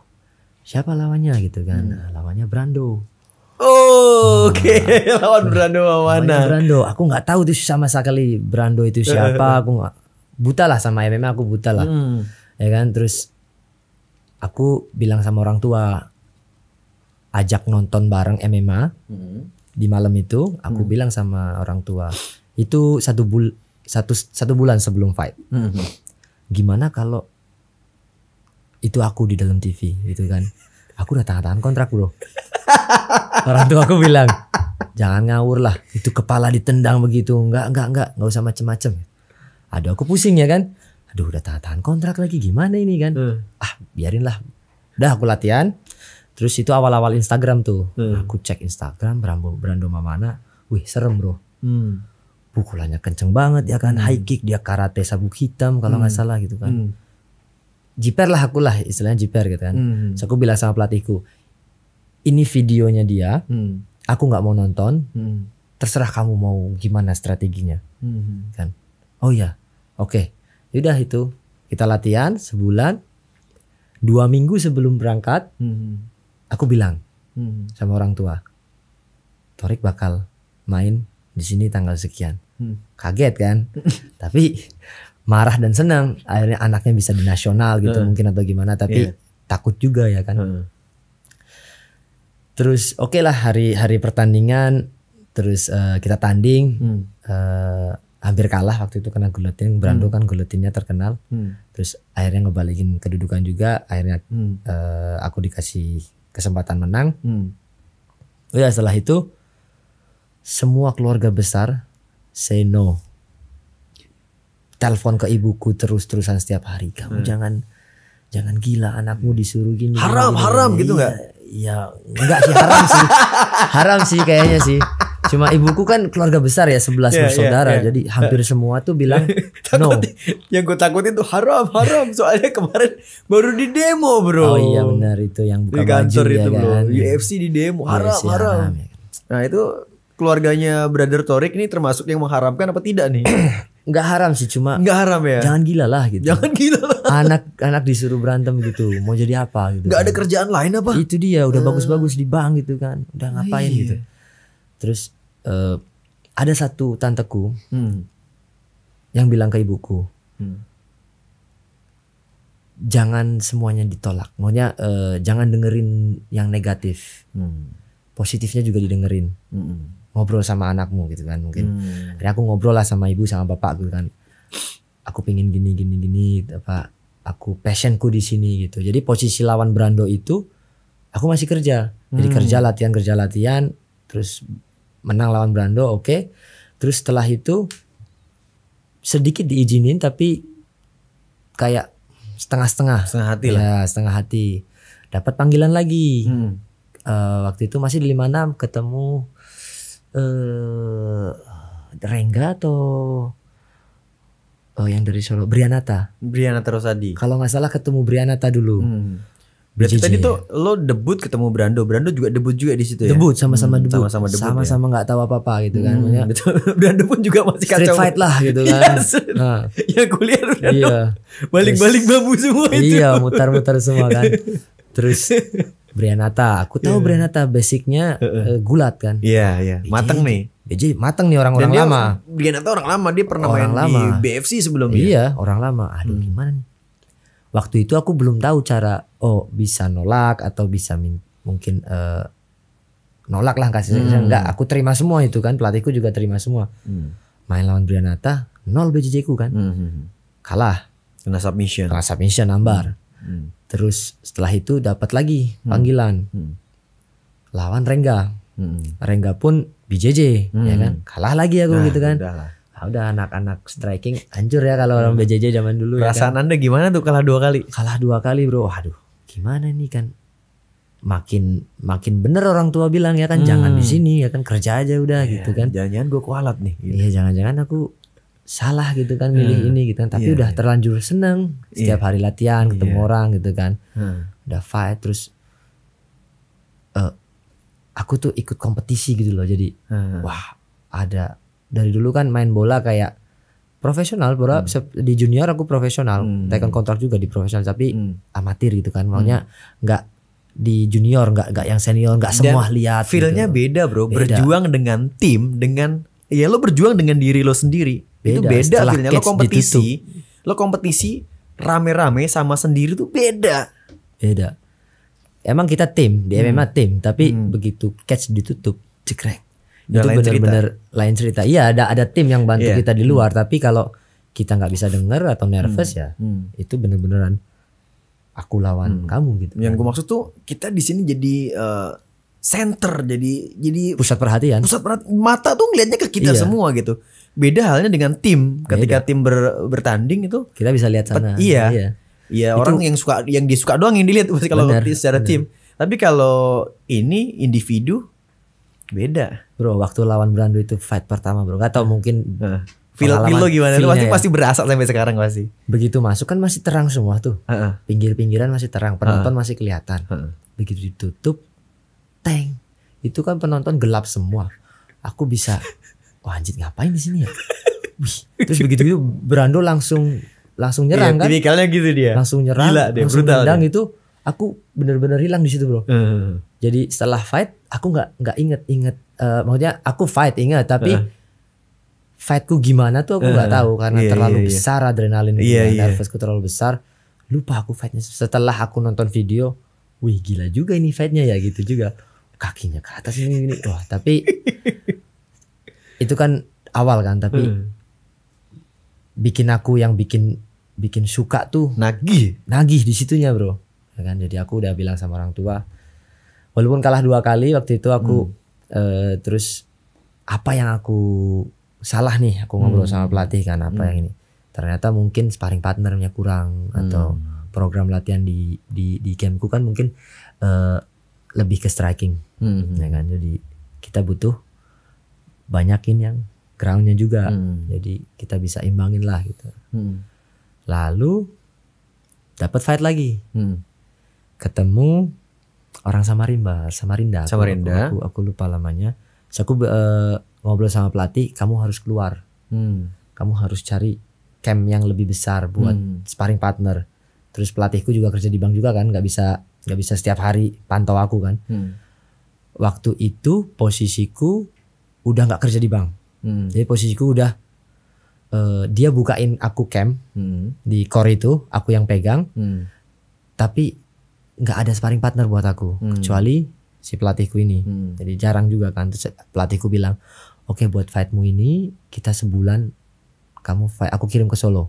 siapa lawannya gitu kan hmm. nah, lawannya Brando Oke, okay. [LAUGHS] lawan Brando mana? Brando, aku nggak tahu tuh sama sekali Brando itu siapa. [LAUGHS] aku nggak buta lah sama MMA, aku buta lah. Hmm. Ya kan, terus aku bilang sama orang tua, ajak nonton bareng MMA hmm. di malam itu. Aku hmm. bilang sama orang tua, itu satu bul satu satu bulan sebelum fight. Hmm. Gimana kalau itu aku di dalam TV gitu kan? Aku udah tangan-tangan kontrak bro. Orang tua aku bilang, jangan ngawur lah, itu kepala ditendang begitu, nggak nggak nggak nggak usah macem-macem. Aduh aku pusing ya kan, aduh udah tahan-tahan kontrak lagi gimana ini kan, hmm. ah biarin lah, udah aku latihan. Terus itu awal-awal Instagram tuh, hmm. aku cek Instagram berando mama mana wih serem bro. Hmm. Pukulannya kenceng banget ya kan, hmm. high kick dia karate sabuk hitam kalau nggak hmm. salah gitu kan. Hmm jiper lah aku lah istilahnya jiper gitu kan. Hmm. So, aku bilang sama pelatihku, ini videonya dia hmm. aku nggak mau nonton hmm. terserah kamu mau gimana strateginya hmm. kan oh ya oke okay. yaudah itu kita latihan sebulan dua minggu sebelum berangkat hmm. aku bilang hmm. sama orang tua Torik bakal main di sini tanggal sekian hmm. kaget kan [LAUGHS] tapi marah dan senang akhirnya anaknya bisa di nasional gitu uh. mungkin atau gimana tapi yeah. takut juga ya kan uh terus oke okay lah hari hari pertandingan terus uh, kita tanding hmm. uh, hampir kalah waktu itu kena gulutin Brando hmm. kan gulutinnya terkenal hmm. terus akhirnya ngebalikin kedudukan juga akhirnya hmm. uh, aku dikasih kesempatan menang hmm. ya setelah itu semua keluarga besar say no telepon ke ibuku terus terusan setiap hari kamu hmm. jangan jangan gila anakmu hmm. disuruh gini haram gini. haram gitu nggak iya ya enggak sih haram sih haram sih kayaknya sih cuma ibuku kan keluarga besar ya sebelas yeah, iya, bersaudara yeah, yeah. jadi hampir semua tuh bilang [LAUGHS] no yang gue takutin tuh haram haram soalnya kemarin baru di demo bro oh iya benar itu yang buka di kantor baju, ya itu ya, bro kan? UFC di demo iya haram UFC haram, haram ya. nah itu keluarganya brother Torik ini termasuk yang mengharamkan apa tidak nih Enggak [CLEARS THROAT] haram sih cuma Enggak haram ya Jangan gila lah gitu Jangan gila lah anak anak disuruh berantem gitu mau jadi apa gitu nggak kan. ada kerjaan lain apa itu dia udah eh. bagus-bagus di bank gitu kan udah ngapain Ayy. gitu terus uh, ada satu tanteku hmm. yang bilang ke ibuku hmm. jangan semuanya ditolak maunya uh, eh, jangan dengerin yang negatif hmm. positifnya juga didengerin hmm. ngobrol sama anakmu gitu kan mungkin hmm. Jadi aku ngobrol lah sama ibu sama bapak gitu kan aku pingin gini gini gini apa aku passionku di sini gitu. Jadi posisi lawan Brando itu aku masih kerja. Jadi hmm. kerja latihan kerja latihan terus menang lawan Brando oke. Okay. Terus setelah itu sedikit diizinin tapi kayak setengah-setengah. Setengah hati lah. Ya, setengah hati. Dapat panggilan lagi. Hmm. Uh, waktu itu masih di 56 ketemu eh uh, Rengga atau Oh, yang dari Solo, Brianata. Brianata Rosadi. Kalau nggak salah ketemu Brianata dulu. Hmm. Berarti tadi tuh lo debut ketemu Brando, Brando juga debut juga di situ ya. Debut sama-sama hmm, debut. Sama-sama debut. Ya? Sama-sama nggak ya? tahu apa-apa gitu kan. Hmm, [LAUGHS] Brando pun juga masih kacau. Street fight lah gitu [LAUGHS] iya, kan. nah. ya kuliah Brando. Iya. Balik-balik babu semua iya, itu. Iya, mutar-mutar semua kan. [LAUGHS] Terus Brianata, aku tahu yeah. Brianata basicnya uh, gulat kan. Iya, yeah, iya. Yeah. Mateng nih BJ ya, mateng nih orang-orang lama. Dia nanti orang lama, dia pernah orang main lama. di BFC sebelumnya. Iya, orang lama. Aduh hmm. gimana nih? Waktu itu aku belum tahu cara oh bisa nolak atau bisa mungkin uh, nolak lah kasih hmm. enggak aku terima semua itu kan pelatihku juga terima semua hmm. main lawan Brianata nol BJJ ku kan hmm, hmm, hmm. kalah kena submission kena submission ambar hmm. hmm. terus setelah itu dapat lagi panggilan Hmm. lawan Rengga hmm. Rengga pun BJJ ya hmm. ya kan kalah lagi aku nah, gitu kan udahlah. Nah, udah anak-anak striking hancur ya kalau orang hmm. BJJ zaman dulu perasaan ya kan? anda gimana tuh kalah dua kali kalah dua kali bro aduh gimana nih kan makin makin bener orang tua bilang ya kan hmm. jangan di sini ya kan kerja aja udah yeah, gitu kan jangan-jangan gue kualat nih gitu. iya jangan-jangan aku salah gitu kan hmm. milih ini gitu kan tapi yeah, udah yeah. terlanjur seneng setiap yeah. hari latihan ketemu yeah. orang gitu kan hmm. udah fight terus aku tuh ikut kompetisi gitu loh jadi hmm. wah ada dari dulu kan main bola kayak profesional bola hmm. di junior aku profesional hmm. tekan kontrak juga di profesional tapi hmm. amatir gitu kan maunya hmm. nggak hmm. di junior nggak nggak yang senior nggak semua lihat gitu. feelnya gitu. beda bro beda. berjuang dengan tim dengan ya lo berjuang dengan diri lo sendiri beda. itu beda Setelah feelnya lo gitu kompetisi ditutup. lo kompetisi rame-rame sama sendiri tuh beda beda emang kita tim di MMA hmm. tim tapi hmm. begitu catch ditutup cekrek ya, itu benar-benar lain cerita iya ada ada tim yang bantu yeah. kita di hmm. luar hmm. tapi kalau kita nggak bisa dengar atau nervous hmm. ya hmm. itu benar beneran aku lawan hmm. kamu gitu yang kan. gue maksud tuh kita di sini jadi uh, center jadi jadi pusat perhatian pusat perhatian mata tuh ngelihatnya ke kita iya. semua gitu beda halnya dengan tim ketika Beda. tim ber, bertanding itu kita bisa lihat sana iya, iya Iya orang yang suka yang disuka doang yang dilihat pasti [LAUGHS] kalau secara tim. Tapi kalau ini individu beda. Bro, waktu lawan Brando itu fight pertama, Bro. Gak tau mungkin uh, feel, feel lo gimana? Lu pasti ya. pasti berasa sampai sekarang pasti. Begitu masuk kan masih terang semua tuh. Uh -uh. Pinggir-pinggiran masih terang, penonton uh -uh. masih kelihatan. Uh -uh. Begitu ditutup, tank. Itu kan penonton gelap semua. Aku bisa, [LAUGHS] wah anjir ngapain di sini ya? [LAUGHS] Wih. Terus begitu itu Brando langsung langsung iya, nyerang yeah, kan gitu dia langsung nyerang Gila deh, langsung brutal itu aku benar-benar hilang di situ bro hmm. jadi setelah fight aku nggak nggak inget inget uh, maksudnya aku fight inget tapi uh. fightku gimana tuh aku nggak uh. tahu karena yeah, terlalu yeah, iya. besar yeah. adrenalin yeah, yeah. nervousku terlalu besar lupa aku fightnya setelah aku nonton video wih gila juga ini fightnya ya gitu juga kakinya ke atas ini ini wah tapi [LAUGHS] itu kan awal kan tapi hmm. bikin aku yang bikin bikin suka tuh nagih nagih di situnya bro ya kan jadi aku udah bilang sama orang tua walaupun kalah dua kali waktu itu aku hmm. uh, terus apa yang aku salah nih aku ngobrol hmm. sama pelatih kan apa hmm. yang ini ternyata mungkin sparring partnernya kurang hmm. atau program latihan di di di campku kan mungkin uh, lebih ke striking hmm. ya kan jadi kita butuh banyakin yang groundnya juga hmm. jadi kita bisa imbangin lah gitu hmm lalu dapat fight lagi hmm. ketemu orang Samarinda. Samarinda Samarinda aku, aku, aku lupa lamanya so aku uh, ngobrol sama pelatih kamu harus keluar hmm. kamu harus cari camp yang lebih besar buat hmm. sparring partner terus pelatihku juga kerja di bank juga kan nggak bisa nggak bisa setiap hari pantau aku kan hmm. waktu itu posisiku udah nggak kerja di bank hmm. jadi posisiku udah Eh, dia bukain aku camp hmm. di core itu aku yang pegang hmm. tapi nggak ada sparring partner buat aku hmm. kecuali si pelatihku ini hmm. jadi jarang juga kan terus pelatihku bilang oke okay, buat fightmu ini kita sebulan kamu fight aku kirim ke Solo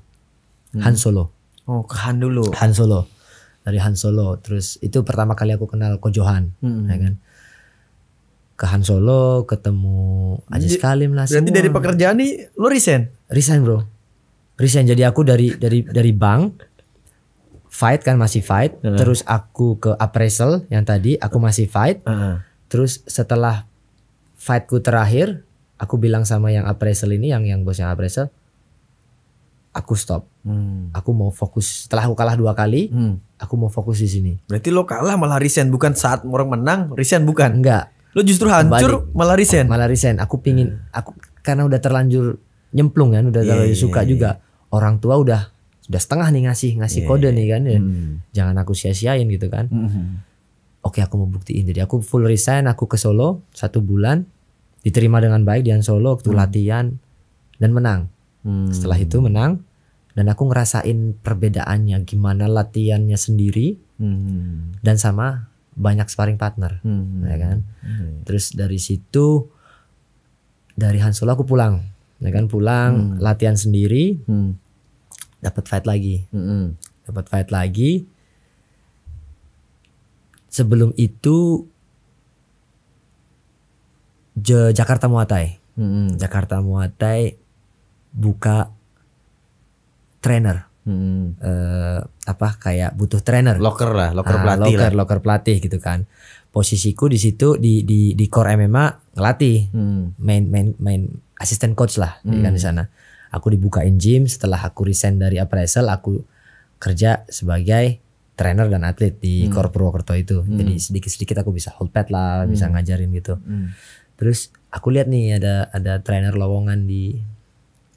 hmm. Han Solo oh ke Han dulu Han Solo dari Han Solo terus itu pertama kali aku kenal Johan hmm. ya kan ke Han Solo ketemu Aziz Kalim lah berarti semua. dari pekerjaan nih lo resign resign bro resign jadi aku dari dari dari bank fight kan masih fight uh terus aku ke appraisal yang tadi aku masih fight uh terus setelah fightku terakhir aku bilang sama yang appraisal ini yang yang bosnya appraisal aku stop hmm. aku mau fokus setelah aku kalah dua kali hmm. aku mau fokus di sini berarti lo kalah malah resign bukan saat orang menang resign bukan enggak lo justru hancur Kembali. malah resign malah resign aku pingin hmm. aku karena udah terlanjur nyemplung kan udah yeah, terlalu iya, suka yeah, juga iya. orang tua udah udah setengah nih ngasih ngasih yeah. kode nih iya. kan yeah. hmm. jangan aku sia-siain gitu kan -hmm. oke aku mau buktiin jadi aku full resign aku ke Solo satu bulan diterima dengan baik di Solo waktu hmm. latihan dan menang hmm. setelah itu menang dan aku ngerasain perbedaannya gimana latihannya sendiri hmm. dan sama banyak sparring partner hmm. ya kan hmm. terus dari situ dari Solo aku pulang ya kan pulang hmm. latihan sendiri hmm. dapat fight lagi hmm. dapat fight lagi sebelum itu Je, Jakarta Muatai, hmm. Jakarta Muatai buka trainer hmm. uh, apa kayak butuh trainer locker lah locker ah, pelatih locker lah. locker pelatih gitu kan posisiku di situ di di di core MMA ngelatih hmm. main main main asisten coach lah hmm. kan di hmm. sana. Aku dibukain gym setelah aku resign dari appraisal aku kerja sebagai trainer dan atlet di hmm. Kor Purwokerto itu. Hmm. Jadi sedikit-sedikit aku bisa hold pad lah, hmm. bisa ngajarin gitu. Hmm. Terus aku lihat nih ada ada trainer lowongan di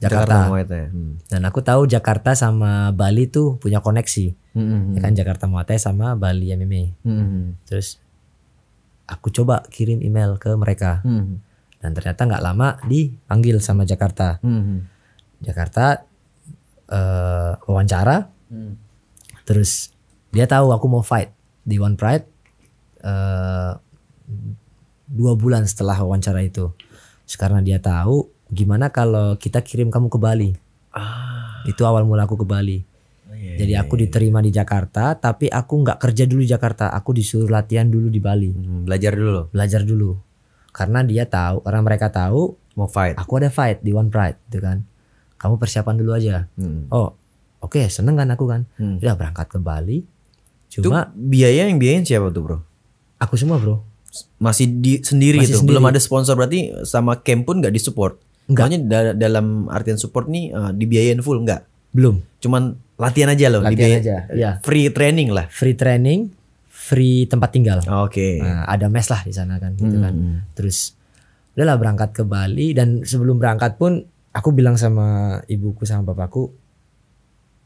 Jakarta. Jakarta hmm. Dan aku tahu Jakarta sama Bali tuh punya koneksi. Hmm. hmm, hmm. Ya kan Jakarta Muay sama Bali MMA. Hmm. Terus aku coba kirim email ke mereka. Hmm dan ternyata nggak lama dipanggil sama Jakarta hmm. Jakarta uh, wawancara hmm. terus dia tahu aku mau fight di One Pride uh, dua bulan setelah wawancara itu karena dia tahu gimana kalau kita kirim kamu ke Bali ah. itu awal mula aku ke Bali oh, iya, jadi iya, aku iya, diterima di Jakarta tapi aku nggak kerja dulu di Jakarta aku disuruh latihan dulu di Bali hmm, belajar dulu belajar dulu karena dia tahu karena mereka tahu mau fight aku ada fight di One Pride gitu kan kamu persiapan dulu aja hmm. oh oke okay, seneng kan aku kan hmm. udah berangkat ke Bali cuma itu biaya yang biayain siapa tuh bro aku semua bro masih di sendiri masih gitu sendiri. belum ada sponsor berarti sama camp pun nggak disupport Enggak. Pokoknya da dalam artian support nih uh, dibiayain full nggak? Belum. Cuman latihan aja loh, latihan aja. Ya. Free training lah. Free training free tempat tinggal. Oke. Okay. Nah, ada mes lah di sana kan, gitu kan. hmm. kan. Terus udahlah berangkat ke Bali dan sebelum berangkat pun aku bilang sama ibuku sama bapakku,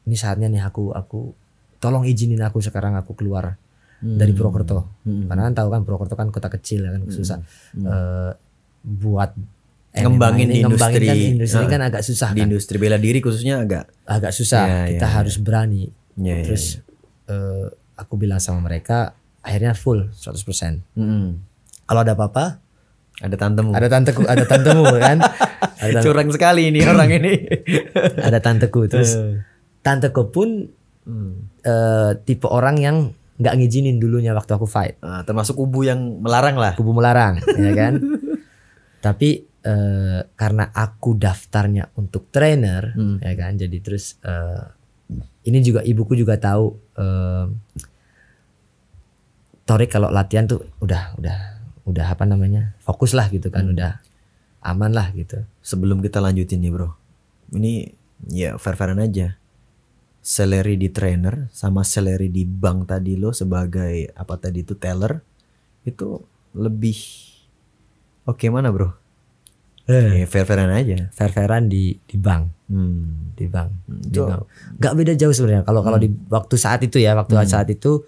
ini saatnya nih aku aku tolong izinin aku sekarang aku keluar hmm. dari Purwokerto. Hmm. Karena kan tahu kan Purwokerto kan kota kecil ya kan hmm. susah hmm. Uh, buat ngembangin di industri. Kan, industri nah, kan agak susah di kan. industri bela diri khususnya agak agak susah. Ya, kita ya, harus ya. berani. Ya, ya Terus ya, ya. Uh, aku bilang sama mereka akhirnya full 100%. Mm -hmm. Kalau ada apa-apa ada tantemu. Ada tanteku, ada tantemu [LAUGHS] kan. Ada tante... Curang sekali ini orang ini. [LAUGHS] ada tanteku terus eh. tanteku pun mm. uh, tipe orang yang nggak ngizinin dulunya waktu aku fight. Uh, termasuk kubu yang melarang lah. Kubu melarang, [LAUGHS] ya kan. Tapi uh, karena aku daftarnya untuk trainer, mm. ya kan. Jadi terus uh, ini juga ibuku juga tahu uh, Torik kalau latihan tuh udah udah udah apa namanya fokus lah gitu kan hmm. udah aman lah gitu. Sebelum kita lanjutin nih bro, ini ya fair fairan aja. Salary di trainer sama salary di bank tadi lo sebagai apa tadi itu teller itu lebih oke okay mana bro? Eh. Iya, fair-fairan aja. Fair-fairan di di bank. Hmm. Di bank. Di nggak Gak beda jauh sebenarnya. Kalau hmm. kalau di hmm. waktu saat itu ya, waktu hmm. saat itu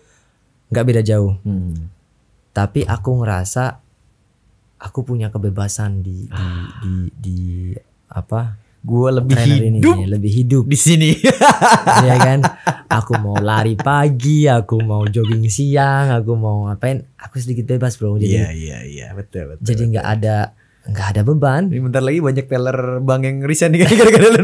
nggak beda jauh. Hmm. Tapi aku ngerasa aku punya kebebasan di di ah. di, di, di apa? Gue lebih hidup, ini, lebih hidup di sini, [LAUGHS] Iya kan? [LAUGHS] Aku mau lari pagi, aku mau jogging siang, aku mau ngapain? Aku sedikit bebas bro. Jadi, iya iya iya, betul betul. Jadi nggak ada Enggak ada beban. Ini bentar lagi banyak teller bang yang resign nih [LAUGHS] gara-gara lu.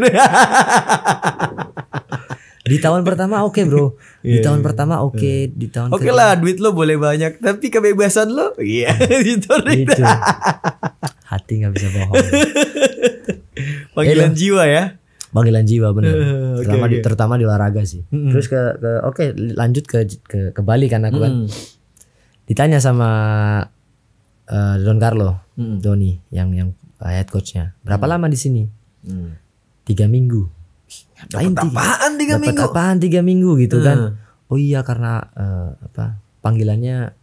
di tahun pertama oke okay, bro [LAUGHS] iya, di tahun iya. pertama oke okay. Iya. di tahun oke okay lah duit lo boleh banyak tapi kebebasan lo iya di [LAUGHS] gitu itu hati nggak bisa bohong panggilan jiwa ya panggilan jiwa bener uh, eh, okay, terutama okay. di terutama di olahraga sih mm-hmm. terus ke, ke oke okay, lanjut ke ke ke Bali kan aku mm. kan ditanya sama uh, Don Carlo, hmm. Doni yang yang head coachnya. Berapa hmm. lama di sini? Hmm. Tiga minggu. Dapat tiga, apaan tiga dapet minggu? apaan tiga minggu gitu kan? hmm. kan? Oh iya karena uh, apa panggilannya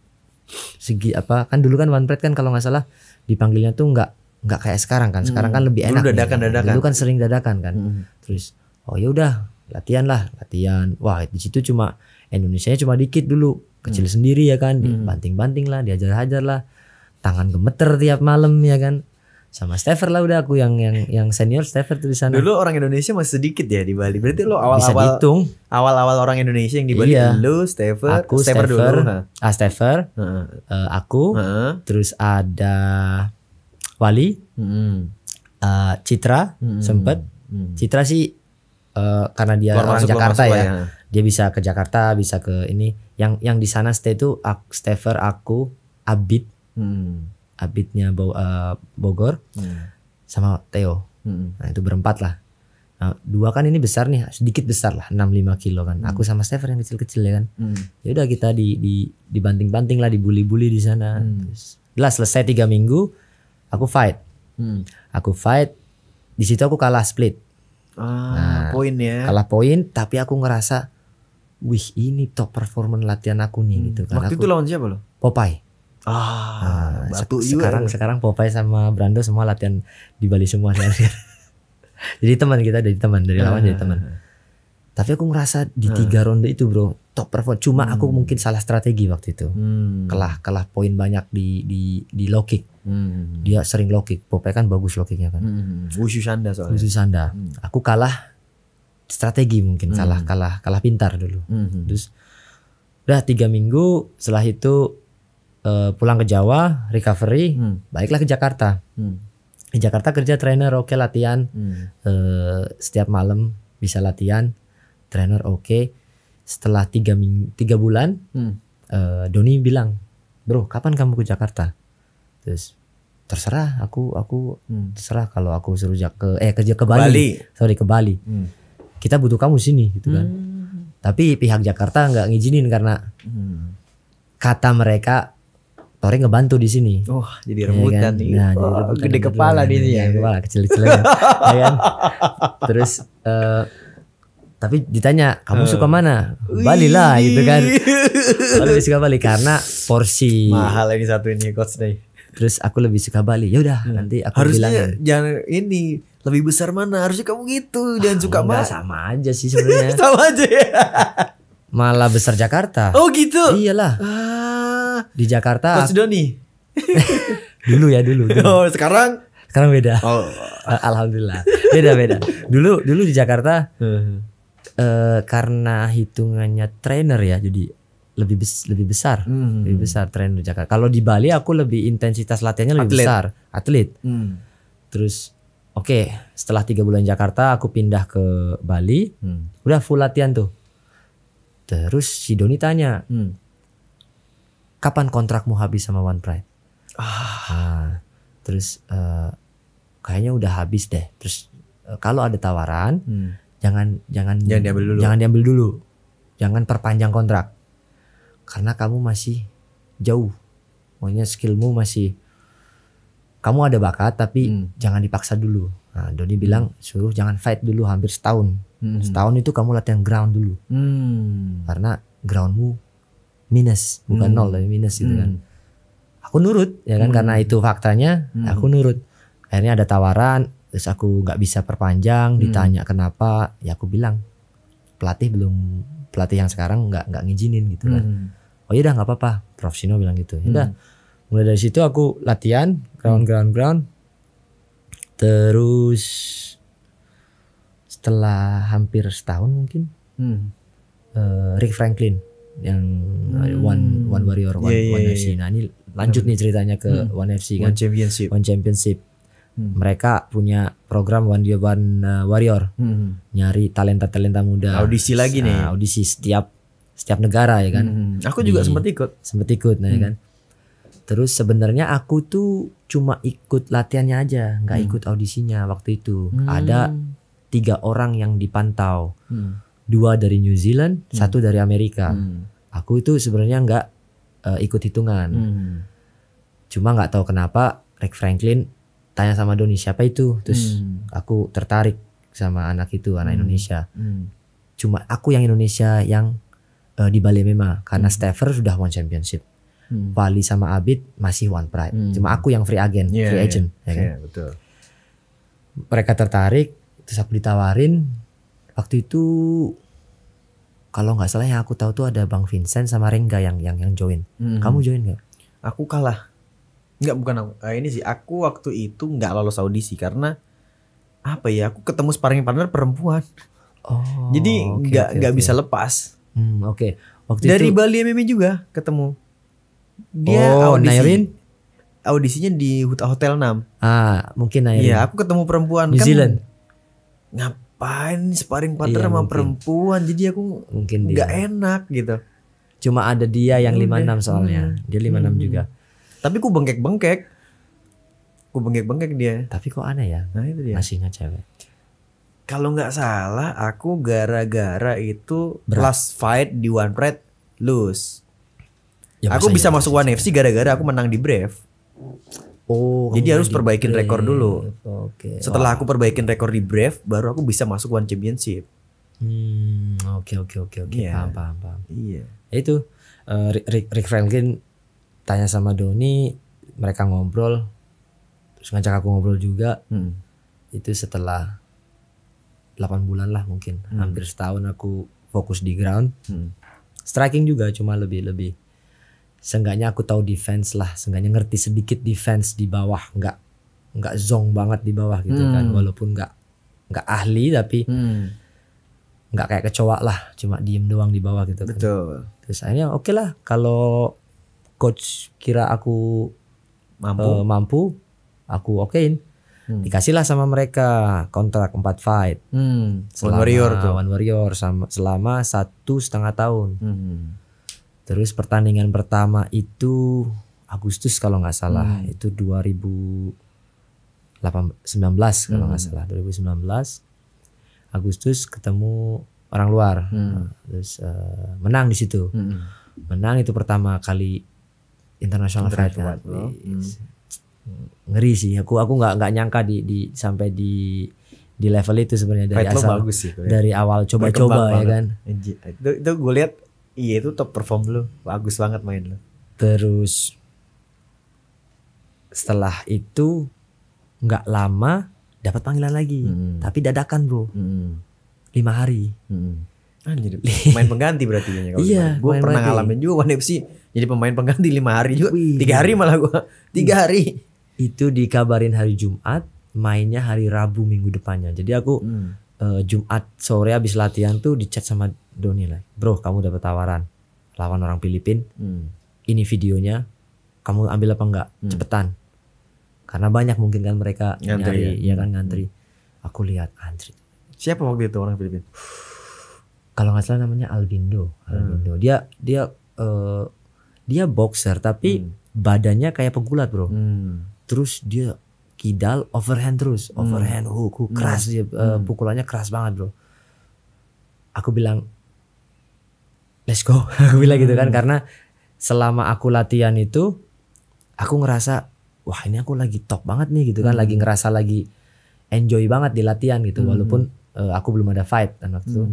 segi apa kan dulu kan One Pride kan kalau nggak salah dipanggilnya tuh nggak nggak kayak sekarang kan sekarang hmm. kan lebih enak dulu dadakan nih, kan? dulu kan sering dadakan kan hmm. terus oh ya udah latihan lah latihan wah di situ cuma Indonesia cuma dikit dulu kecil hmm. sendiri ya kan hmm. Banting banting lah diajar-hajar lah tangan gemeter tiap malam ya kan sama Stever lah udah aku yang yang yang senior Stever tuh di sana. Dulu orang Indonesia masih sedikit ya di Bali. Berarti lo awal-awal awal-awal orang Indonesia yang di Bali iya. lu, Stever, aku Stever dulu. Ah Stever uh, -huh. Eh, uh, aku, uh -huh. terus ada Wali, uh, -huh. uh Citra uh sempet. Citra sih uh, karena dia luar orang Jakarta ya. ya. Dia bisa ke Jakarta, bisa ke ini. Yang yang di sana stay tuh Stever aku, Abid, hmm. Abidnya Bo, uh, Bogor hmm. sama Theo hmm. nah itu berempat lah nah, dua kan ini besar nih sedikit besar lah 65 kilo kan hmm. aku sama Stever yang kecil-kecil ya kan hmm. ya udah kita di di dibanting-banting lah dibully-bully di sana hmm. lah selesai tiga minggu aku fight hmm. aku fight di situ aku kalah split ah, nah, poin ya kalah poin tapi aku ngerasa wih ini top performan latihan aku nih hmm. gitu kan waktu aku, itu lawan siapa lo Popeye Ah, nah, sekarang juga. sekarang Popeye sama Brando semua latihan di Bali semua [LAUGHS] jadi teman kita dari teman dari lawan ah. jadi teman. Tapi aku ngerasa di ah. tiga ronde itu bro top perform. Cuma hmm. aku mungkin salah strategi waktu itu. Hmm. Kalah kalah poin banyak di di di low kick. Hmm. Dia sering low kick. Popeye kan bagus low kicknya kan. Hmm. anda Sanda soalnya. Khusus Sanda. Hmm. Aku kalah strategi mungkin hmm. salah kalah kalah pintar dulu. Hmm. Terus udah tiga minggu setelah itu Eh, pulang ke Jawa recovery hmm. baiklah ke Jakarta hmm. di Jakarta kerja trainer oke okay, latihan hmm. uh, setiap malam bisa latihan trainer oke okay. setelah tiga ming, tiga bulan hmm. uh, Doni bilang bro kapan kamu ke Jakarta terus terserah aku aku hmm. terserah kalau aku suruh ke eh kerja ke Bali, Bali. sorry ke Bali hmm. kita butuh kamu sini gitu kan hmm. tapi pihak Jakarta nggak ngizinin karena hmm. kata mereka Tore ngebantu di sini. Wah, oh, jadi ya rebutan ya kan? nih. Nah, oh, jadi rebutan gede gitu. kepala di ya. Gede kepala kecil-kecil [LAUGHS] ya. kan? Terus uh, tapi ditanya kamu suka eh. mana Bali lah gitu kan aku lebih suka Bali karena porsi mahal ini satu ini coach deh terus aku lebih suka Bali ya udah hmm. nanti aku harusnya Harusnya jangan ini lebih besar mana harusnya kamu gitu jangan suka mana sama aja sih sebenarnya [LAUGHS] sama aja ya malah besar Jakarta oh gitu iyalah ah di Jakarta. Coach Doni. [LAUGHS] dulu ya dulu, dulu. Oh, sekarang sekarang beda. Oh. [LAUGHS] Alhamdulillah. Beda beda. Dulu dulu di Jakarta uh, karena hitungannya trainer ya jadi lebih bes lebih besar hmm. lebih besar trainer di Jakarta kalau di Bali aku lebih intensitas latihannya lebih atlet. besar atlet hmm. terus oke okay, setelah tiga bulan Jakarta aku pindah ke Bali hmm. udah full latihan tuh terus si Doni tanya hmm kapan kontrakmu habis sama One Pride ah. nah, terus uh, kayaknya udah habis deh terus uh, kalau ada tawaran hmm. jangan jangan jangan diambil dulu jangan diambil dulu jangan perpanjang kontrak karena kamu masih jauh Maksudnya skillmu masih kamu ada bakat tapi hmm. jangan dipaksa dulu nah Doni bilang hmm. suruh jangan fight dulu hampir setahun hmm. setahun itu kamu latihan ground dulu hmm. karena groundmu minus bukan hmm. nol tapi minus gitu kan. hmm. aku nurut ya kan hmm. karena itu faktanya hmm. aku nurut akhirnya ada tawaran terus aku nggak bisa perpanjang hmm. ditanya kenapa ya aku bilang pelatih belum pelatih yang sekarang nggak nggak ngizinin gitu kan hmm. oh iya udah nggak apa-apa Prof Sino bilang gitu ya udah hmm. mulai dari situ aku latihan ground ground ground terus setelah hampir setahun mungkin hmm. Eh, Rick Franklin yang uh, hmm. One One Warrior One, yeah, yeah, One yeah, FC. Nah ini lanjut nih ceritanya ke hmm. One FC kan. One Championship. One Championship. Hmm. Mereka punya program One year One uh, Warrior. Hmm. Nyari talenta-talenta muda. Audisi lagi nih. Ah, audisi setiap setiap negara ya kan. Hmm. Aku juga sempat ikut. Sempat ikut nah ya hmm. ya kan. Terus sebenarnya aku tuh cuma ikut latihannya aja, nggak hmm. ikut audisinya waktu itu. Hmm. Ada tiga orang yang dipantau. Hmm dua dari New Zealand, hmm. satu dari Amerika. Hmm. Aku itu sebenarnya nggak uh, ikut hitungan. Hmm. Cuma nggak tahu kenapa Rick Franklin tanya sama Doni siapa itu, terus hmm. aku tertarik sama anak itu anak hmm. Indonesia. Hmm. Cuma aku yang Indonesia yang uh, di Bali Mema karena hmm. Stever sudah won championship. Hmm. Bali sama Abid masih one pride. Hmm. Cuma aku yang free agent, yeah, free agent, yeah. ya kan? Yeah, betul. Mereka tertarik, terus aku ditawarin waktu itu kalau nggak salah yang aku tahu tuh ada Bang Vincent sama Rengga yang yang yang join. Hmm. Kamu join nggak? Aku kalah. Nggak bukan aku. uh, ini sih aku waktu itu nggak lolos audisi karena apa ya? Aku ketemu sparring partner perempuan. Oh. Jadi nggak okay, nggak okay. bisa lepas. Hmm, oke. Okay. Waktu Dari itu... Bali MMA juga ketemu. Dia oh, audisi. Nairin? Audisinya di Hotel 6. Ah, mungkin Nairin. Iya, aku ketemu perempuan. New kan, Zealand. Ngap ngapain sparring partner iya, sama mungkin. perempuan jadi aku mungkin nggak enak gitu cuma ada dia yang iya, lima enam soalnya hmm. dia lima enam hmm. juga tapi ku bengkek bengkek ku bengkek bengkek dia tapi kok aneh ya nah, itu dia. masih ingat cewek kalau nggak salah aku gara-gara itu Berat. last fight di One red lose. Ya, aku bisa iya, masuk One FC gara-gara aku menang di Brave. Oh, jadi iya harus gitu. perbaikin brave. rekor dulu. Oke. Okay. Setelah wow. Oh. aku perbaikin rekor di Brave, baru aku bisa masuk One Championship. Hmm, oke oke oke okay, oke. Iya. iya. Ya itu uh, Rick, Rick Franklin tanya sama Doni, mereka ngobrol, terus ngajak aku ngobrol juga. Hmm. Itu setelah 8 bulan lah mungkin, hmm. hampir setahun aku fokus di ground. Hmm. Striking juga cuma lebih lebih seenggaknya aku tahu defense lah seenggaknya ngerti sedikit defense di bawah nggak nggak zong banget di bawah gitu kan. hmm. kan walaupun nggak nggak ahli tapi hmm. nggak kayak kecoa lah cuma diem doang di bawah gitu kan terus akhirnya oke okay lah kalau coach kira aku mampu uh, mampu aku okein hmm. lah sama mereka kontrak 4 fight hmm. selama, one warrior tuh one warrior sama selama satu setengah tahun hmm Terus pertandingan pertama itu Agustus kalau nggak salah hmm. itu 2019 kalau nggak hmm. salah 2019 Agustus ketemu orang luar hmm. Nah, terus uh, menang di situ hmm. menang itu pertama kali internasional fight kan. Oh. hmm. ngeri sih aku aku nggak nggak nyangka di di sampai di di level itu sebenarnya dari ya. dari awal coba-coba ya kan itu, itu gue lihat iya itu top perform lu bagus banget main lu terus setelah itu nggak lama dapat panggilan lagi hmm. tapi dadakan bro hmm. lima hari hmm. Anjir, [LAUGHS] pemain pengganti berarti ya. Iya, gitu. gue pernah lagi. ngalamin juga One FC jadi pemain pengganti lima hari juga, Wih. tiga hari malah gue, tiga iya. hari. Itu dikabarin hari Jumat, mainnya hari Rabu minggu depannya. Jadi aku hmm uh, Jumat sore abis latihan tuh dicat sama Doni lah bro kamu dapat tawaran lawan orang Filipin hmm. ini videonya kamu ambil apa enggak hmm. cepetan karena banyak mungkin kan mereka ngantri, nyari ya, ya kan hmm. ngantri hmm. aku lihat antri siapa waktu itu orang Filipin kalau nggak salah namanya Albindo hmm. Albindo hmm. dia dia uh, dia boxer tapi hmm. badannya kayak pegulat bro hmm. terus dia kidal overhand terus hmm. overhand oh, eh, hmm. hook, hook keras hmm. dia uh, pukulannya keras banget bro aku bilang let's go [LAUGHS] aku bilang hmm. gitu kan hmm. karena selama aku latihan itu aku ngerasa wah ini aku lagi top banget nih gitu kan hmm. lagi ngerasa lagi enjoy banget di latihan gitu hmm. walaupun uh, aku belum ada fight dan waktu hmm. itu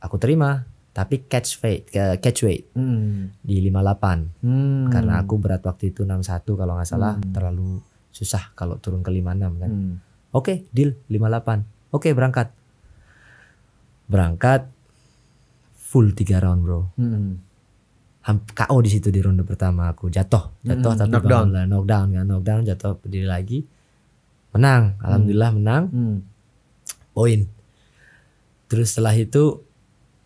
aku terima tapi catch weight catch weight hmm. di 58 hmm. karena aku berat waktu itu 61 kalau nggak salah hmm. terlalu susah kalau turun ke 56 kan. Hmm. Oke, okay, deal 58. Oke, okay, berangkat. Berangkat full 3 round, Bro. Hmm. KO di situ di ronde pertama aku jatuh, jatuh hmm, tapi knockdown lah, knockdown kan, knockdown jatuh berdiri lagi. Menang, hmm. alhamdulillah hmm. menang. Hmm. Poin. Terus setelah itu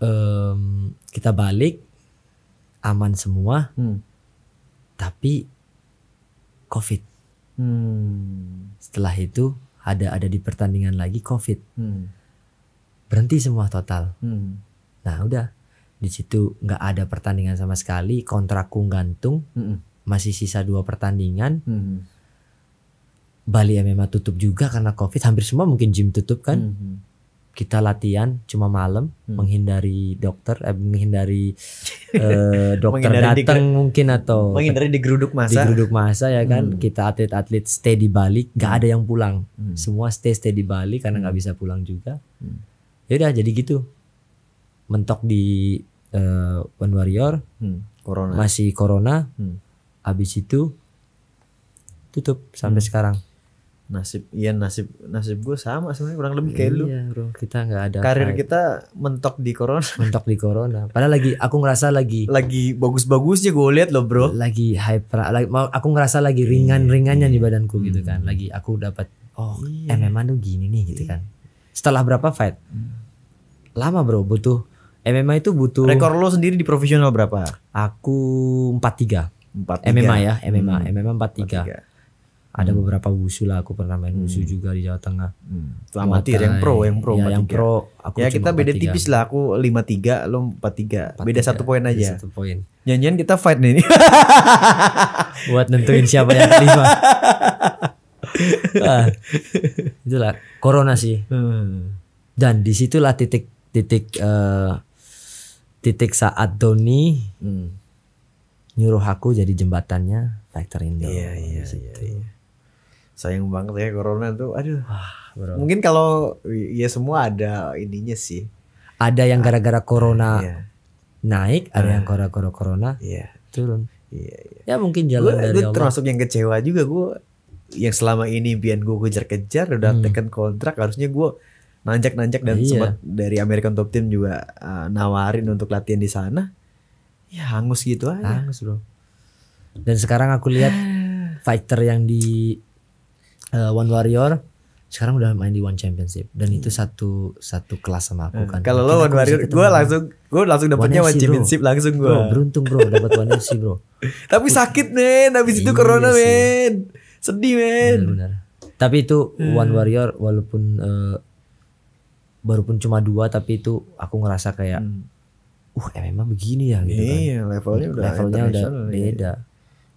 um, kita balik aman semua. Hmm. Tapi COVID Hmm. Setelah itu ada ada di pertandingan lagi COVID. Hmm. Berhenti semua total. Hmm. Nah udah di situ nggak ada pertandingan sama sekali. Kontrakku gantung. Hmm. Masih sisa dua pertandingan. Hmm. Bali memang tutup juga karena COVID. Hampir semua mungkin gym tutup kan. Hmm kita latihan cuma malam hmm. menghindari dokter eh, menghindari [LAUGHS] eh, dokter datang mungkin atau menghindari digeruduk masa digeruduk masa ya kan hmm. kita atlet-atlet stay di Bali nggak hmm. ada yang pulang hmm. semua stay stay di Bali karena nggak hmm. bisa pulang juga hmm. ya udah jadi gitu mentok di uh, One Warrior hmm. corona masih corona hmm. abis itu tutup sampai hmm. sekarang nasib iya nasib nasib gue sama sebenarnya kurang lebih kayak iya, lu bro kita nggak ada karir kita mentok di corona [LAUGHS] mentok di corona padahal lagi aku ngerasa lagi lagi bagus-bagusnya gue lihat lo bro lagi hyper lagi, aku ngerasa lagi iya, ringan-ringannya di iya. badanku gitu kan hmm. lagi aku dapat oh iya. MMA tuh gini nih gitu iya. kan setelah berapa fight hmm. lama bro butuh MMA itu butuh rekor lo sendiri di profesional berapa aku empat tiga MMA ya MMA hmm. MMA empat tiga ada hmm. beberapa wushu lah aku pernah main wushu hmm. juga di Jawa Tengah hmm. itu amatir yang pro yang pro ya, yang pro iya, ya. aku ya kita beda tipis lah aku lima 53 lo tiga beda satu poin aja satu poin janjian kita fight nih [LAUGHS] buat nentuin siapa yang kelima [LAUGHS] ah. itulah corona sih hmm. dan disitulah titik titik uh, titik saat Doni hmm. nyuruh aku jadi jembatannya Factor Indo iya, iya, iya, iya sayang banget ya corona tuh aduh ah, mungkin kalau ya semua ada ininya sih ada yang gara-gara corona iya. naik ada uh, yang iya. gara-gara corona iya. turun iya, iya. ya mungkin jalan gua, dari gua termasuk yang kecewa juga gue yang selama ini impian gue kejar-kejar udah hmm. tekan kontrak harusnya gue nanjak-nanjak dan iya. sempat dari American Top Team juga uh, nawarin untuk latihan di sana ya hangus gitu aja hangus bro dan sekarang aku lihat ah. fighter yang di uh, One Warrior sekarang udah main di One Championship dan hmm. itu satu satu kelas sama aku hmm. kan. Kalau lo One Warrior, gue kan? langsung gue langsung dapetnya One, one Championship bro. langsung gue. beruntung bro dapet One FC bro. [LAUGHS] Tapi sakit men, habis itu iya corona men, sedih men. Benar, benar. Tapi itu hmm. One Warrior walaupun uh, baru pun cuma dua tapi itu aku ngerasa kayak hmm. uh emang begini ya gitu kan. Iya levelnya udah levelnya udah iya. beda. Iya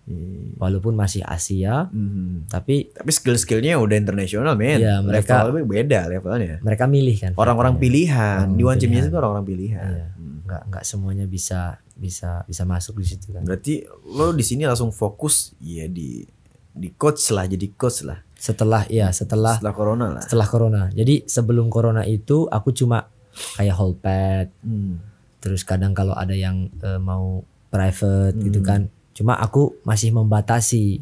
Hmm. Walaupun masih Asia, hmm. tapi tapi skill-skillnya udah internasional, men. Ya, mereka lebih beda levelnya. Mereka milih kan. Orang-orang pilihan, orang di One itu kan orang-orang pilihan. Gak, iya. Hmm. Nggak nggak semuanya bisa bisa bisa masuk di situ kan. Berarti lo di sini langsung fokus ya di di coach lah, jadi coach lah. Setelah ya, setelah setelah corona lah. Setelah corona. Jadi sebelum corona itu aku cuma kayak hold pad. Hmm. Terus kadang kalau ada yang uh, mau private gitu hmm. gitu kan Cuma aku masih membatasi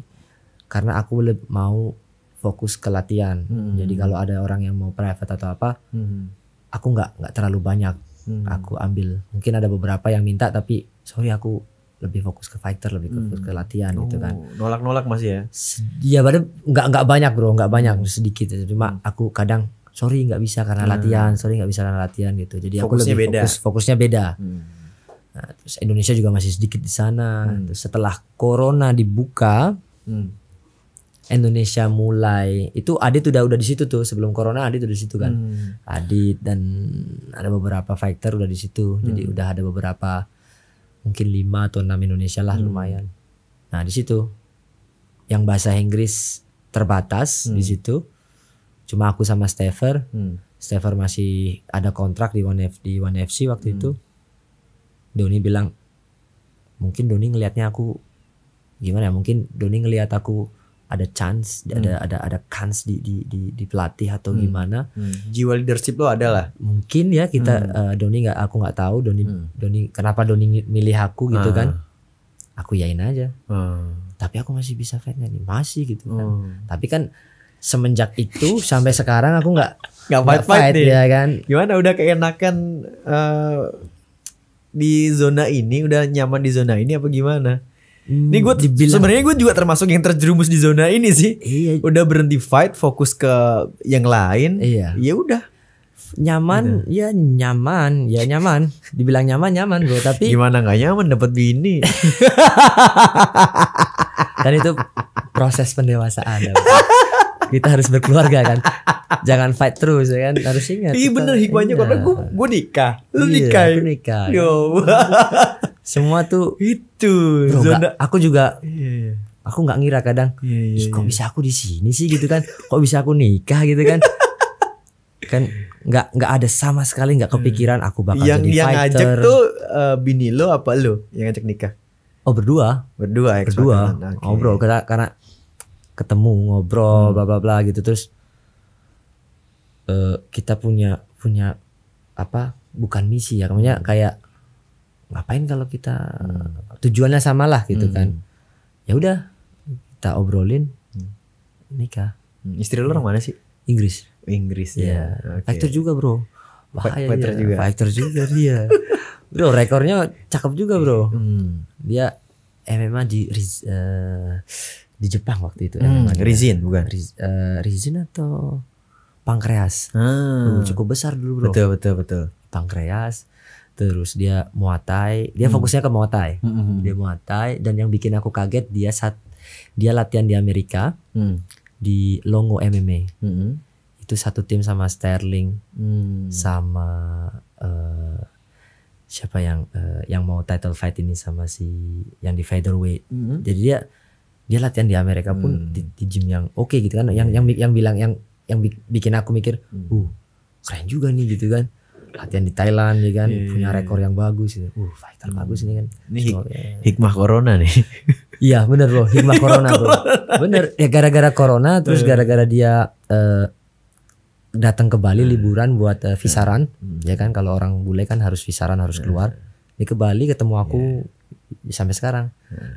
karena aku lebih mau fokus ke latihan. Hmm. Jadi kalau ada orang yang mau private atau apa, hmm. aku nggak nggak terlalu banyak. Hmm. Aku ambil. Mungkin ada beberapa yang minta tapi sorry aku lebih fokus ke fighter, lebih fokus hmm. ke latihan oh, gitu kan. Oh, nolak-nolak masih ya? Iya, padahal nggak nggak banyak bro, nggak banyak hmm. sedikit. Cuma hmm. aku kadang sorry nggak bisa karena hmm. latihan, sorry nggak bisa karena latihan gitu. Jadi fokusnya aku lebih beda. fokus, fokusnya beda. Hmm. Nah, terus Indonesia juga masih sedikit di sana. Hmm. Terus setelah corona dibuka, hmm. Indonesia mulai itu Adit udah udah di situ tuh sebelum corona Adit udah di situ kan. Hmm. Adit dan ada beberapa fighter udah di situ. Hmm. Jadi udah ada beberapa mungkin lima atau enam Indonesia lah hmm. lumayan. Nah, di situ yang bahasa Inggris terbatas hmm. di situ. Cuma aku sama Stever. Hmm. Stever masih ada kontrak di One F di One FC waktu hmm. itu Doni bilang mungkin Doni ngelihatnya aku gimana ya, mungkin Doni ngelihat aku ada chance hmm. ada ada ada kans di di di, di pelatih atau hmm. gimana hmm. jiwa leadership lo ada lah mungkin ya kita hmm. uh, Doni nggak aku nggak tahu Doni hmm. Doni kenapa Doni milih aku gitu hmm. kan aku yain aja hmm. tapi aku masih bisa fight nih masih gitu kan hmm. tapi kan semenjak itu [LAUGHS] sampai sekarang aku nggak nggak fight, fight, fight ya kan gimana udah keenakan uh, di zona ini udah nyaman di zona ini apa gimana? Hmm, ini gue sebenarnya gue juga termasuk yang terjerumus di zona ini sih. Iya. Udah berhenti fight, fokus ke yang lain. Iya. Ya udah. Nyaman, udah. ya nyaman, ya nyaman. Dibilang nyaman nyaman gue, tapi gimana nggak nyaman dapat bini? [LAUGHS] Dan itu proses pendewasaan. Ya, kita harus berkeluarga kan jangan fight terus ya kan harus ingat iya bener hikmahnya karena iya. gue gue nikah lu iya, nikah ya? nikah yo [LAUGHS] semua tuh itu bro, zona. Gak, aku juga yeah. Iya. aku nggak ngira kadang yeah, iya, yeah, kok yeah. bisa aku di sini sih gitu kan kok bisa aku nikah gitu kan [LAUGHS] kan nggak nggak ada sama sekali nggak kepikiran aku bakal yang, jadi yang fighter. ngajak tuh uh, bini lo apa lo yang ngajak nikah oh berdua berdua ya berdua okay. ngobrol karena, karena ketemu ngobrol hmm. bla bla bla gitu terus uh, kita punya punya apa bukan misi ya namanya hmm. kayak ngapain kalau kita hmm. tujuannya samalah gitu hmm. kan ya udah kita obrolin hmm. nikah hmm, istri lu orang mana sih Inggris Inggris ya, aktor iya. Okay. juga bro bahaya fighter dia. juga fighter juga dia [LAUGHS] bro rekornya cakep juga bro hmm. dia MMA di uh, di Jepang waktu itu. Hmm, ya, Rizin bukan? Riz, uh, Rizin atau pankreas. Hmm. Cukup besar dulu bro. Betul betul betul. Pankreas. Terus dia muatai, dia hmm. fokusnya ke muatai. Hmm, hmm, hmm. Dia muatai dan yang bikin aku kaget dia saat dia latihan di Amerika hmm. di Longo MMA. Hmm. Itu satu tim sama Sterling, hmm. sama uh, siapa yang uh, yang mau title fight ini sama si yang di featherweight. Hmm. hmm. Jadi dia dia latihan di Amerika pun hmm. di, di gym yang oke okay gitu kan yang yang yang bilang yang yang bikin aku mikir hmm. uh keren juga nih gitu kan latihan di Thailand ya kan yeah. Iya, punya iya. rekor yang bagus gitu. Uh, fighter hmm. bagus ini kan. Ini hik ya. hikmah corona nih. [LAUGHS] iya, bener loh, hikmah corona tuh Bener, ya gara-gara corona terus iya. gara-gara dia uh, datang ke Bali liburan buat uh, visaran, hmm. ya kan kalau orang bule kan harus visaran harus keluar. Dia ke Bali ketemu aku yeah. sampai sekarang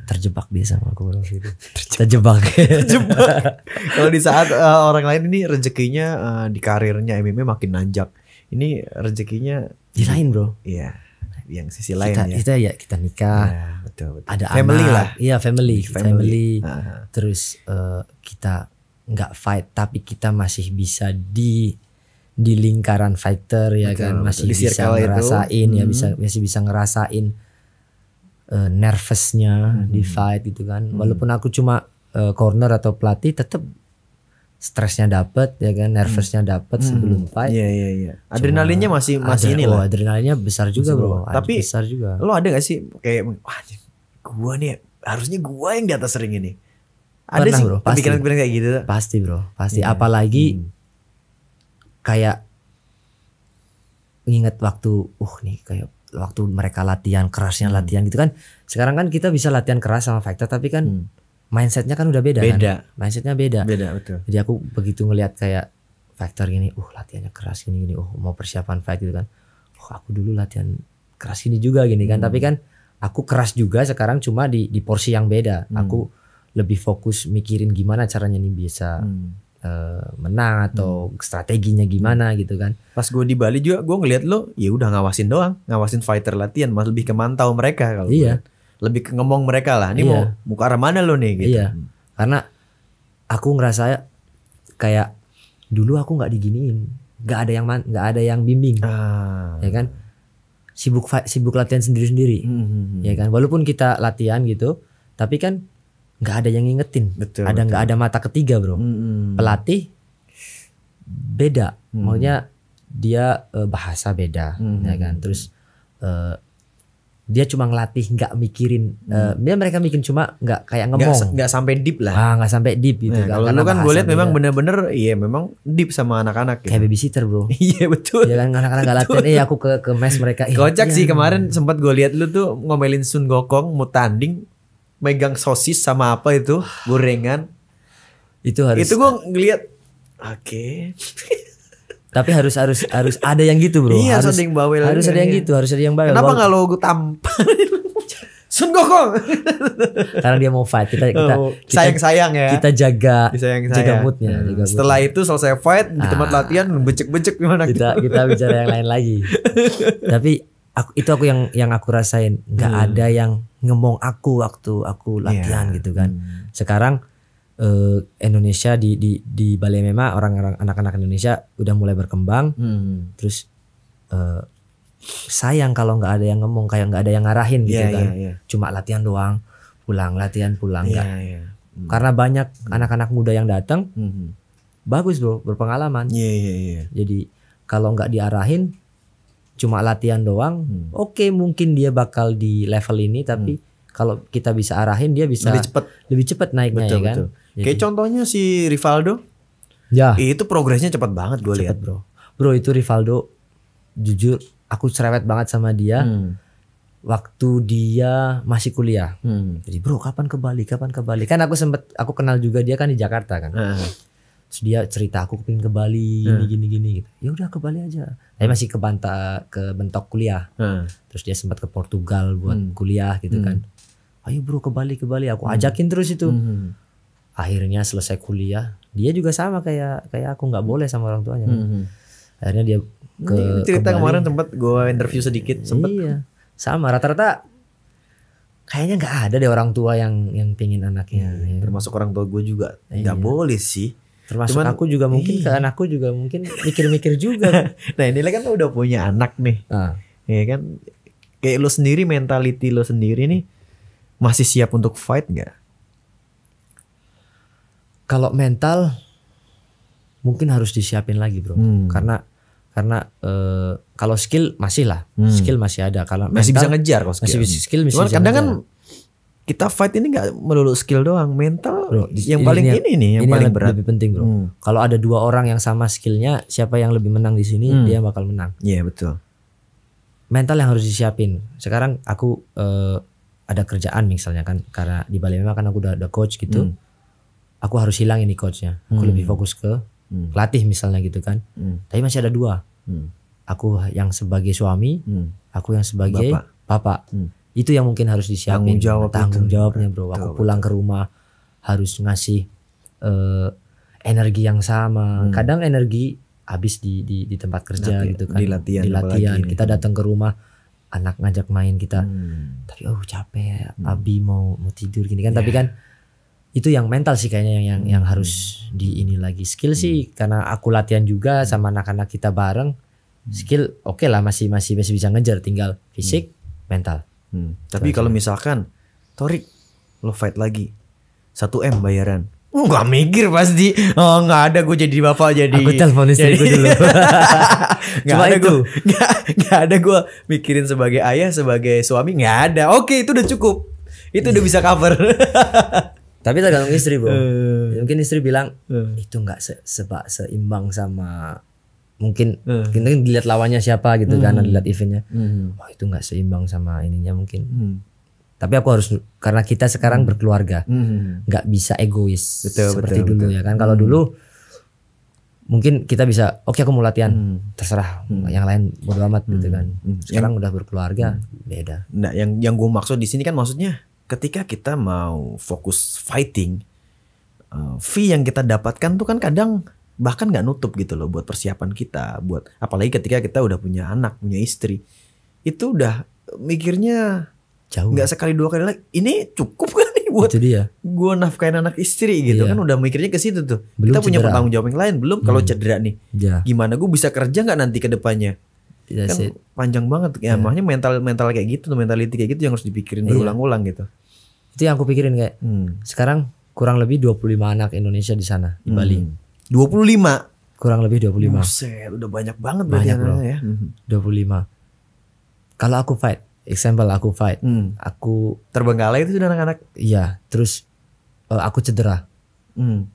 terjebak dia sama aku orang [LAUGHS] terjebak terjebak [LAUGHS] [LAUGHS] kalau di saat uh, orang lain ini rezekinya uh, di karirnya MMA makin nanjak ini rezekinya di lain bro iya yang sisi lain kita, ya kita ya kita nikah ya, betul, betul. ada family anak, lah iya family family, family. Uh-huh. terus uh, kita nggak fight tapi kita masih bisa di di lingkaran fighter ya betul, kan masih bisa ngerasain itu. ya hmm. bisa masih bisa ngerasain uh, nervousnya hmm. di fight gitu kan. Hmm. Walaupun aku cuma uh, corner atau pelatih tetap stresnya dapat ya kan nervousnya hmm. dapat hmm. sebelum fight. Iya iya iya. Adrenalinnya masih masih ini loh. adrenalinnya besar juga, Bro. Tapi besar juga. Lo ada gak sih kayak wah gua nih harusnya gua yang di atas ring ini. Ada Pernah, sih bro, pasti. pikiran-pikiran kayak gitu. Pasti, Bro. Pasti yeah. apalagi hmm. kayak ingat waktu uh nih kayak waktu mereka latihan kerasnya hmm. latihan gitu kan sekarang kan kita bisa latihan keras sama fighter tapi kan hmm. mindsetnya kan udah beda, kan? beda. kan mindsetnya beda beda betul jadi aku begitu ngelihat kayak fighter gini uh latihannya keras gini gini uh mau persiapan fight gitu kan oh aku dulu latihan keras gini juga gini kan hmm. tapi kan aku keras juga sekarang cuma di di porsi yang beda hmm. aku lebih fokus mikirin gimana caranya nih bisa hmm Eh, menang atau hmm. strateginya gimana hmm. gitu kan. Pas gue di Bali juga gue ngeliat lo ya udah ngawasin doang, ngawasin fighter latihan, mas lebih ke mantau mereka kalau iya. Lebih ke ngomong mereka lah, ini iya. mau muka arah mana lo nih gitu. Iya. Hmm. Karena aku ngerasa kayak dulu aku nggak diginiin, nggak ada yang nggak ada yang bimbing, ah. ya kan sibuk sibuk latihan sendiri-sendiri, hmm, -hmm. ya kan. Walaupun kita latihan gitu, tapi kan nggak ada yang ngingetin betul, ada nggak ada mata ketiga bro hmm. pelatih beda hmm. maunya dia uh, bahasa beda hmm. ya kan terus uh, dia cuma ngelatih nggak mikirin hmm. uh, dia mereka mikir cuma nggak kayak ngomong nggak sampai deep lah ah, nggak sampai deep gitu nah, kan, kalau lu kan gue lihat memang bener-bener iya memang deep sama anak-anak gitu. kayak babysitter bro [LAUGHS] iya betul ya kan anak-anak nggak latihan eh aku ke ke mes mereka kocak iya, sih iya. kemarin sempat gue lihat lu tuh ngomelin Sun Gokong mau tanding megang sosis sama apa itu [SIGHS] gorengan itu harus itu gue ngeliat oke okay. [LAUGHS] tapi harus harus harus ada yang gitu bro iya, harus, ada yang bawel harus ada yang, gitu harus ada yang bawel kenapa nggak lo gue tampar [LAUGHS] Sun Gokong. [LAUGHS] Karena dia mau fight. Oh, kita kita sayang-sayang ya. Kita jaga sayang -sayang. jaga moodnya. Hmm. Setelah itu selesai fight di tempat ah. latihan becek-becek gimana kita. Kita, gitu. kita bicara yang lain lagi. Tapi aku itu aku yang yang aku rasain nggak hmm. ada yang ngomong aku waktu aku iya. latihan yeah. gitu kan hmm. sekarang uh, Indonesia di di di Balai memang orang-orang anak-anak Indonesia udah mulai berkembang hmm. terus uh, sayang kalau nggak ada yang ngomong kayak nggak ada yang ngarahin gitu yeah, kan yeah, yeah. cuma latihan doang pulang latihan pulang yeah, Yeah. Hmm. karena banyak hmm. anak-anak hmm. muda yang datang hmm. bagus bro berpengalaman yeah, yeah, yeah. jadi kalau nggak diarahin cuma latihan doang, hmm. oke okay, mungkin dia bakal di level ini tapi hmm. kalau kita bisa arahin dia bisa lebih cepat lebih cepat naiknya betul, ya kan. Betul. Jadi, Kayak contohnya si Rivaldo. Ya. Itu progresnya cepat banget gue lihat, Bro. Bro, itu Rivaldo jujur aku cerewet banget sama dia. Hmm. Waktu dia masih kuliah. Hmm. Jadi, "Bro, kapan ke Bali? Kapan ke Bali?" Kan aku sempet aku kenal juga dia kan di Jakarta kan. Hmm terus dia cerita aku pengen ke Bali hmm. gini hmm. gini gini gitu ya udah ke Bali aja tapi masih ke Banta ke bentok kuliah hmm. terus dia sempat ke Portugal buat hmm. kuliah gitu hmm. kan ayo bro ke Bali ke Bali aku hmm. ajakin terus itu hmm. akhirnya selesai kuliah dia juga sama kayak kayak aku nggak boleh sama orang tuanya kan. hmm. akhirnya dia ke cerita ke kemarin sempat gue interview sedikit sempat iya sama rata-rata kayaknya nggak ada deh orang tua yang yang pingin anaknya hmm, termasuk orang tua gue juga nggak iya. boleh sih Termasuk Cuman, aku juga mungkin iya. ke anakku juga mungkin mikir-mikir juga. [LAUGHS] nah ini kan udah punya anak nih, uh. ya kan? Kayak lo sendiri mentality lo sendiri nih masih siap untuk fight nggak? Kalau mental mungkin harus disiapin lagi bro, hmm. karena karena e, kalau skill masih lah, hmm. skill masih ada. Kalau masih bisa ngejar kok skill. Masih bisa skill, masih Cuman bisa kadang kan ngejar. kan kita fight ini nggak melulu skill doang, mental bro, yang paling ini, ini nih yang ini paling yang berat. Lebih penting bro. Hmm. Kalau ada dua orang yang sama skillnya, siapa yang lebih menang di sini hmm. dia bakal menang. Iya yeah, betul. Mental yang harus disiapin. Sekarang aku uh, ada kerjaan misalnya kan, karena di Bali memang kan aku udah ada coach gitu. Hmm. Aku harus hilang ini coachnya. Aku hmm. lebih fokus ke hmm. pelatih misalnya gitu kan. Hmm. Tapi masih ada dua. Hmm. Aku yang sebagai suami, hmm. aku yang sebagai bapak. bapak. Hmm itu yang mungkin harus disiapin tanggung jawab tanggung jawabnya bro aku betul, pulang betul. ke rumah harus ngasih uh, energi yang sama hmm. kadang energi habis di, di di tempat kerja Nanti, gitu kan di latihan, di latihan. Gitu. kita datang ke rumah anak ngajak main kita hmm. tapi oh capek hmm. abi mau mau tidur gini kan yeah. tapi kan itu yang mental sih kayaknya yang yang, hmm. yang harus di ini lagi skill hmm. sih karena aku latihan juga hmm. sama anak-anak kita bareng hmm. skill oke okay lah masih masih masih bisa ngejar tinggal fisik hmm. mental Hmm, tapi kalau misalkan Torik lo fight lagi 1 m bayaran Oh, gak mikir pasti. Oh, gak ada gue jadi bapak jadi. Aku telepon istri gue dulu. [LAUGHS] [LAUGHS] gak ada itu. Gua, gak, gak ada gue mikirin sebagai ayah, sebagai suami, gak ada. Oke, itu udah cukup. Itu udah bisa cover. [LAUGHS] Tapi tergantung istri, Bu. Uh, eh. Mungkin istri bilang, uh, itu gak se seba seimbang sama mungkin uh. Eh. kita kan dilihat lawannya siapa gitu kan, hmm. kan dilihat eventnya hmm. wah itu nggak seimbang sama ininya mungkin hmm. tapi aku harus karena kita sekarang hmm. berkeluarga hmm. nggak hmm. bisa egois betul, seperti betul, dulu betul. ya kan kalau hmm. dulu mungkin kita bisa oke okay, aku mau latihan hmm. terserah hmm. yang lain bodo amat gitu hmm. gitu kan hmm. sekarang yang, udah berkeluarga hmm. beda nah yang yang gue maksud di sini kan maksudnya ketika kita mau fokus fighting eh, fee yang kita dapatkan tuh kan kadang bahkan nggak nutup gitu loh buat persiapan kita buat apalagi ketika kita udah punya anak punya istri itu udah mikirnya jauh nggak sekali dua kali lagi ini cukup [LAUGHS] kan nih buat gue nafkain anak istri gitu iya. kan udah mikirnya ke situ tuh belum kita punya pertanggung jawab yang lain belum hmm. kalau cedera nih ya. gimana gue bisa kerja nggak nanti kedepannya depannya iya kan it. panjang banget ya ya makanya mental mental kayak gitu mentaliti kayak gitu yang harus dipikirin yeah. berulang-ulang gitu itu yang aku pikirin kayak hmm. sekarang kurang lebih 25 anak Indonesia di sana di hmm. Bali 25 kurang lebih 25 Buset, udah banyak banget banyak bro ya. 25 hmm. kalau aku fight example aku fight hmm. aku terbengkalai itu sudah anak-anak iya terus uh, aku cedera hmm.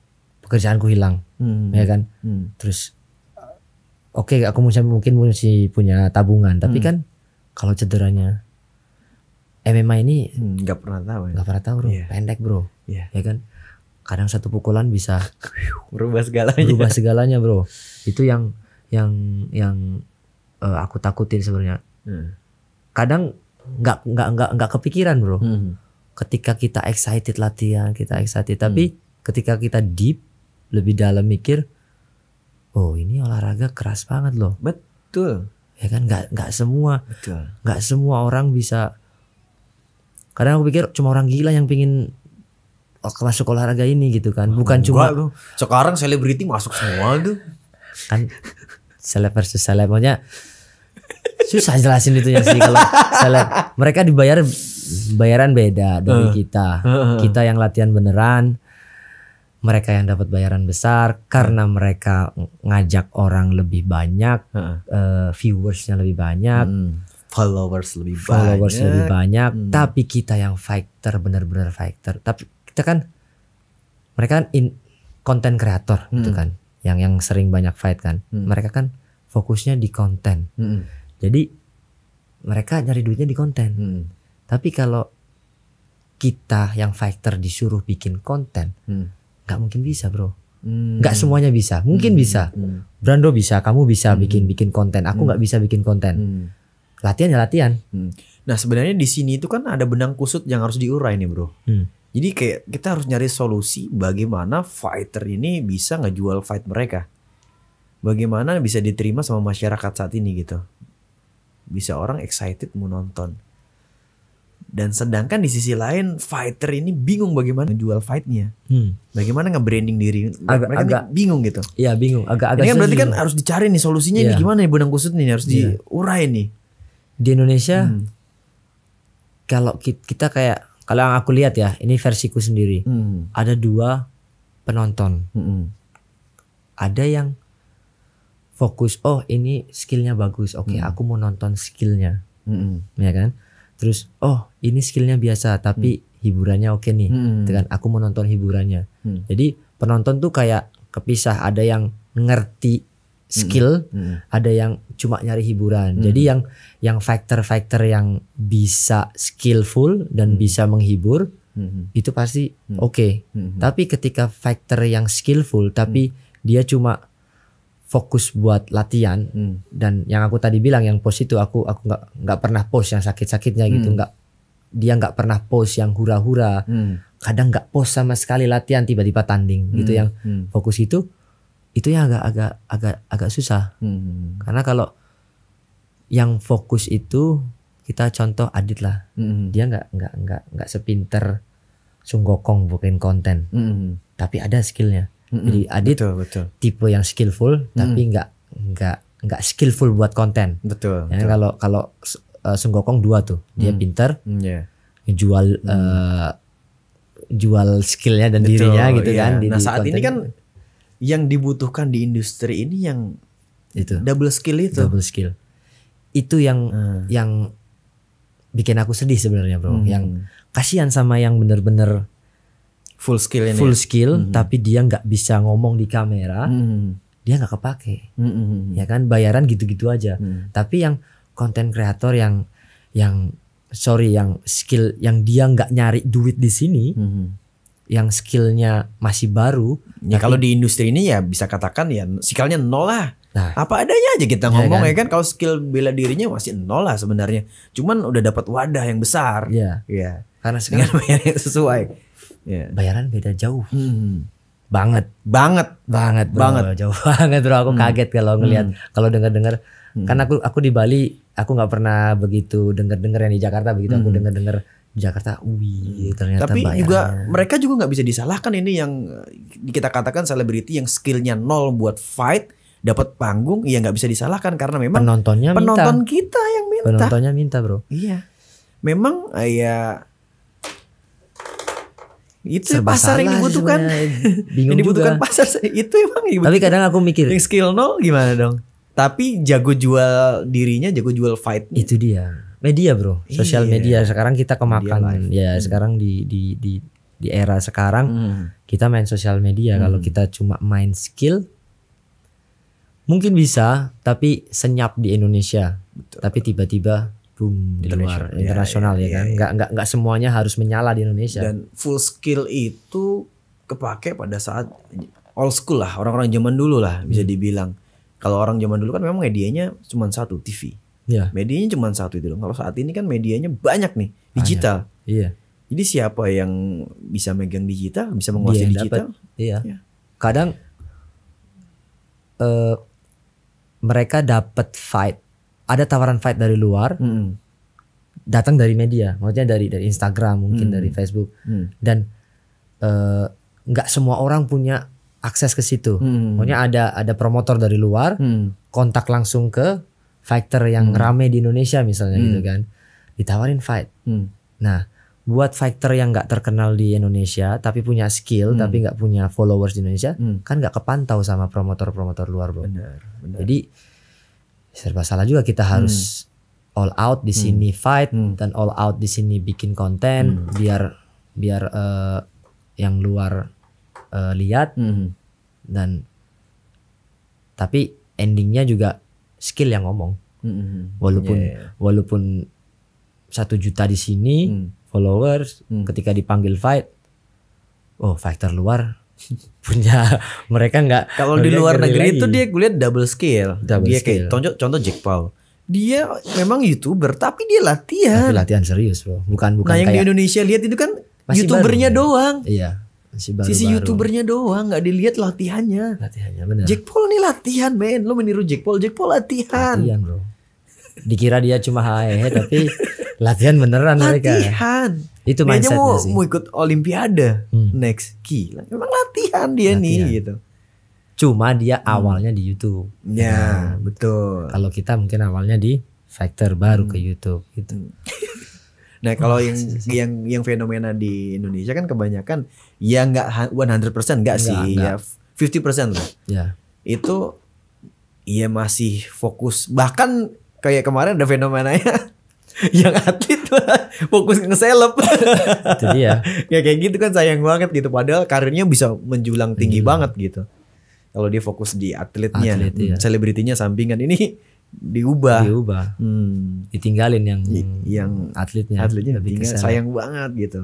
pekerjaanku hilang hmm. ya kan hmm. terus eh, oke okay, aku mungkin mesti punya tabungan tapi hmm. kan kalau cederanya MMA ini hmm, nggak pernah tahu ya? Gak pernah tahu bro yeah. pendek bro yeah. ya kan kadang satu pukulan bisa merubah segalanya merubah segalanya bro itu yang yang yang uh, aku takutin sebenarnya hmm. kadang nggak nggak nggak nggak kepikiran bro hmm. ketika kita excited latihan kita excited tapi hmm. ketika kita deep lebih dalam mikir oh ini olahraga keras banget loh betul ya kan nggak nggak semua nggak semua orang bisa kadang aku pikir cuma orang gila yang pingin masuk olahraga ini gitu kan hmm, bukan cuma tuh. sekarang selebriti masuk semua tuh kan seleb versus seleb susah jelasin itu ya sih kalau seleb mereka dibayar bayaran beda dari uh, kita uh, uh. kita yang latihan beneran mereka yang dapat bayaran besar karena mereka ngajak orang lebih banyak uh, uh viewersnya lebih banyak hmm followers lebih followers banyak. lebih banyak hmm. tapi kita yang fighter bener-bener fighter tapi kita kan mereka kan in konten kreator gitu hmm. gitu kan yang yang sering banyak fight kan hmm. mereka kan fokusnya di konten hmm. jadi mereka nyari duitnya di konten hmm. tapi kalau kita yang fighter disuruh bikin konten hmm. nggak hmm. mungkin bisa bro hmm. nggak hmm. semuanya bisa mungkin hmm. bisa hmm. Brando bisa kamu bisa hmm. bikin bikin konten aku hmm. nggak hmm. bisa bikin konten hmm. latihan ya latihan hmm. nah sebenarnya di sini itu kan ada benang kusut yang harus diurai nih bro hmm jadi kayak kita harus nyari solusi bagaimana fighter ini bisa ngejual fight mereka. Bagaimana bisa diterima sama masyarakat saat ini gitu. Bisa orang excited mau nonton. Dan sedangkan di sisi lain fighter ini bingung bagaimana jual fightnya. Hmm. Bagaimana nge-branding diri. Agak, mereka agak, bingung gitu. Iya bingung. Agak, agak ini kan berarti kan harus dicari nih solusinya yeah. ini iya. gimana nih Bunang kusut nih harus yeah. diurai nih. Di Indonesia hmm. kalau kita kayak kalau yang aku lihat ya ini versiku sendiri hmm. ada dua penonton hmm. ada yang fokus oh ini skillnya bagus oke okay, hmm. aku mau nonton skillnya hmm. ya kan terus oh ini skillnya biasa tapi hmm. hiburannya oke okay nih hmm. dengan gitu aku mau nonton hiburannya hmm. jadi penonton tuh kayak kepisah ada yang ngerti skill, mm -hmm. ada yang cuma nyari hiburan. Mm -hmm. Jadi yang yang faktor-faktor yang bisa skillful dan mm -hmm. bisa menghibur mm -hmm. itu pasti mm -hmm. oke. Okay. Mm -hmm. Tapi ketika faktor yang skillful tapi mm -hmm. dia cuma fokus buat latihan mm. dan yang aku tadi bilang yang post itu aku aku nggak nggak pernah post yang sakit-sakitnya gitu mm. nggak dia nggak pernah post yang hura-hura mm. kadang nggak post sama sekali latihan tiba-tiba tanding gitu mm. yang mm. fokus itu itu yang agak agak agak agak susah hmm. karena kalau yang fokus itu kita contoh Adit lah hmm. dia nggak nggak nggak nggak sepinter Sunggokong bukan konten hmm. tapi ada skillnya hmm. jadi Adit betul, betul. tipe yang skillful hmm. tapi nggak nggak nggak skillful buat konten betul, ya, betul. kalau kalau uh, Sunggokong dua tuh dia hmm. pinter hmm, yeah. jual hmm. Uh, jual skillnya dan Betul, dirinya gitu yeah. kan iya. di, nah, saat di ini kan yang dibutuhkan di industri ini yang itu double skill itu double skill itu yang hmm. yang bikin aku sedih sebenarnya bro hmm. yang kasihan sama yang bener-bener full skill ini ya? full skill hmm. tapi dia nggak bisa ngomong di kamera hmm. dia nggak kepake hmm. hmm, hmm. ya kan bayaran gitu-gitu aja hmm. tapi yang konten kreator yang yang sorry yang skill yang dia nggak nyari duit di sini hmm, hmm yang skillnya masih baru. Ya kalau di industri ini ya bisa katakan ya skillnya nol lah. Nah, apa adanya aja kita iya ngomong ya kan, ya kan? kalau skill bela dirinya masih nol lah sebenarnya. Cuman udah dapat wadah yang besar. ya ya Karena sekarang bayarnya sesuai. Ya. Bayaran beda jauh. Hmm. Banget. Banget. Banget. Bro. Banget. Jauh [LAUGHS] banget bro. Aku hmm. kaget kalau ngelihat hmm. kalau dengar-dengar hmm. kan aku aku di Bali aku nggak pernah begitu dengar-dengar yang di Jakarta begitu hmm. aku dengar-dengar Jakarta UI hmm. ternyata tapi bayarnya. juga mereka juga nggak bisa disalahkan ini yang kita katakan selebriti yang skillnya nol buat fight dapat panggung ya nggak bisa disalahkan karena memang penontonnya penonton minta. kita yang minta penontonnya minta bro iya memang ah, ya itu Serba pasar yang dibutuhkan [LAUGHS] yang dibutuhkan juga. pasar itu emang dibutuhkan. tapi kadang aku mikir yang skill nol gimana dong tapi jago jual dirinya jago jual fight itu dia media bro sosial iya. media sekarang kita kemakan ya hmm. sekarang di di di di era sekarang hmm. kita main sosial media hmm. kalau kita cuma main skill mungkin bisa tapi senyap di Indonesia Betul. tapi tiba-tiba boom di luar internasional ya, ya, ya kan ya, ya. nggak nggak nggak semuanya harus menyala di Indonesia dan full skill itu kepake pada saat old school lah orang-orang zaman dulu lah hmm. bisa dibilang kalau orang zaman dulu kan memang medianya cuma satu TV Ya. Medianya cuma satu itu dong. Kalau saat ini kan medianya banyak nih, digital. Banyak. Iya. Jadi siapa yang bisa megang digital, bisa menguasai digital? Iya. Ya. Kadang uh, mereka dapat fight. Ada tawaran fight dari luar. Mm. Datang dari media, maksudnya dari dari Instagram, mungkin mm. dari Facebook. Mm. Dan eh, nggak uh, semua orang punya akses ke situ. Mm. Maksudnya ada ada promotor dari luar, mm. kontak langsung ke fighter yang hmm. rame di Indonesia misalnya gitu hmm. gitu kan ditawarin fight hmm. nah buat fighter yang nggak terkenal di Indonesia tapi punya skill hmm. tapi nggak punya followers di Indonesia hmm. kan nggak kepantau sama promotor-promotor luar bro benar, benar. jadi serba salah juga kita harus hmm. all out di sini hmm. fight hmm. dan all out di sini bikin konten hmm. biar biar uh, yang luar uh, lihat hmm. dan tapi endingnya juga skill yang ngomong. Mm-hmm. Walaupun yeah. walaupun satu juta di sini mm. followers, mm. ketika dipanggil fight, oh fighter luar [LAUGHS] punya mereka nggak. Kalau di luar negeri itu dia gue double skill. Double dia skill. kayak contoh contoh Jack Paul. Dia memang youtuber tapi dia latihan. Tapi latihan serius bro, bukan bukan. Nah yang kayak, di Indonesia lihat itu kan youtubernya doang. Iya masih baru -baru. Sisi youtubernya doang, nggak dilihat latihannya. Latihannya benar. Jack Paul nih latihan, men. Lo meniru Jack Paul, Jack Paul latihan. Latihan, bro. Dikira dia cuma hae, [LAUGHS] tapi latihan beneran latihan. mereka. Latihan. Itu mindsetnya dia mau, mau ikut olimpiade hmm. next. key. emang latihan dia latihan. nih gitu. Cuma dia hmm. awalnya hmm. di YouTube. Ya, nah, betul. Kalau kita mungkin awalnya di Factor baru hmm. ke YouTube gitu. Hmm. [LAUGHS] Nah kalau yang yang yang fenomena di Indonesia kan kebanyakan ya nggak 100% nggak sih enggak. ya persen lah ya. itu ya masih fokus bahkan kayak kemarin ada fenomenanya [LAUGHS] yang atlet fokus ngeseleb jadi [LAUGHS] ya kayak gitu kan sayang banget gitu padahal karirnya bisa menjulang tinggi hmm. banget gitu kalau dia fokus di atletnya Atlet, ya. selebritinya sampingan ini diubah diubah hmm. ditinggalin yang yang atletnya atletnya sayang banget gitu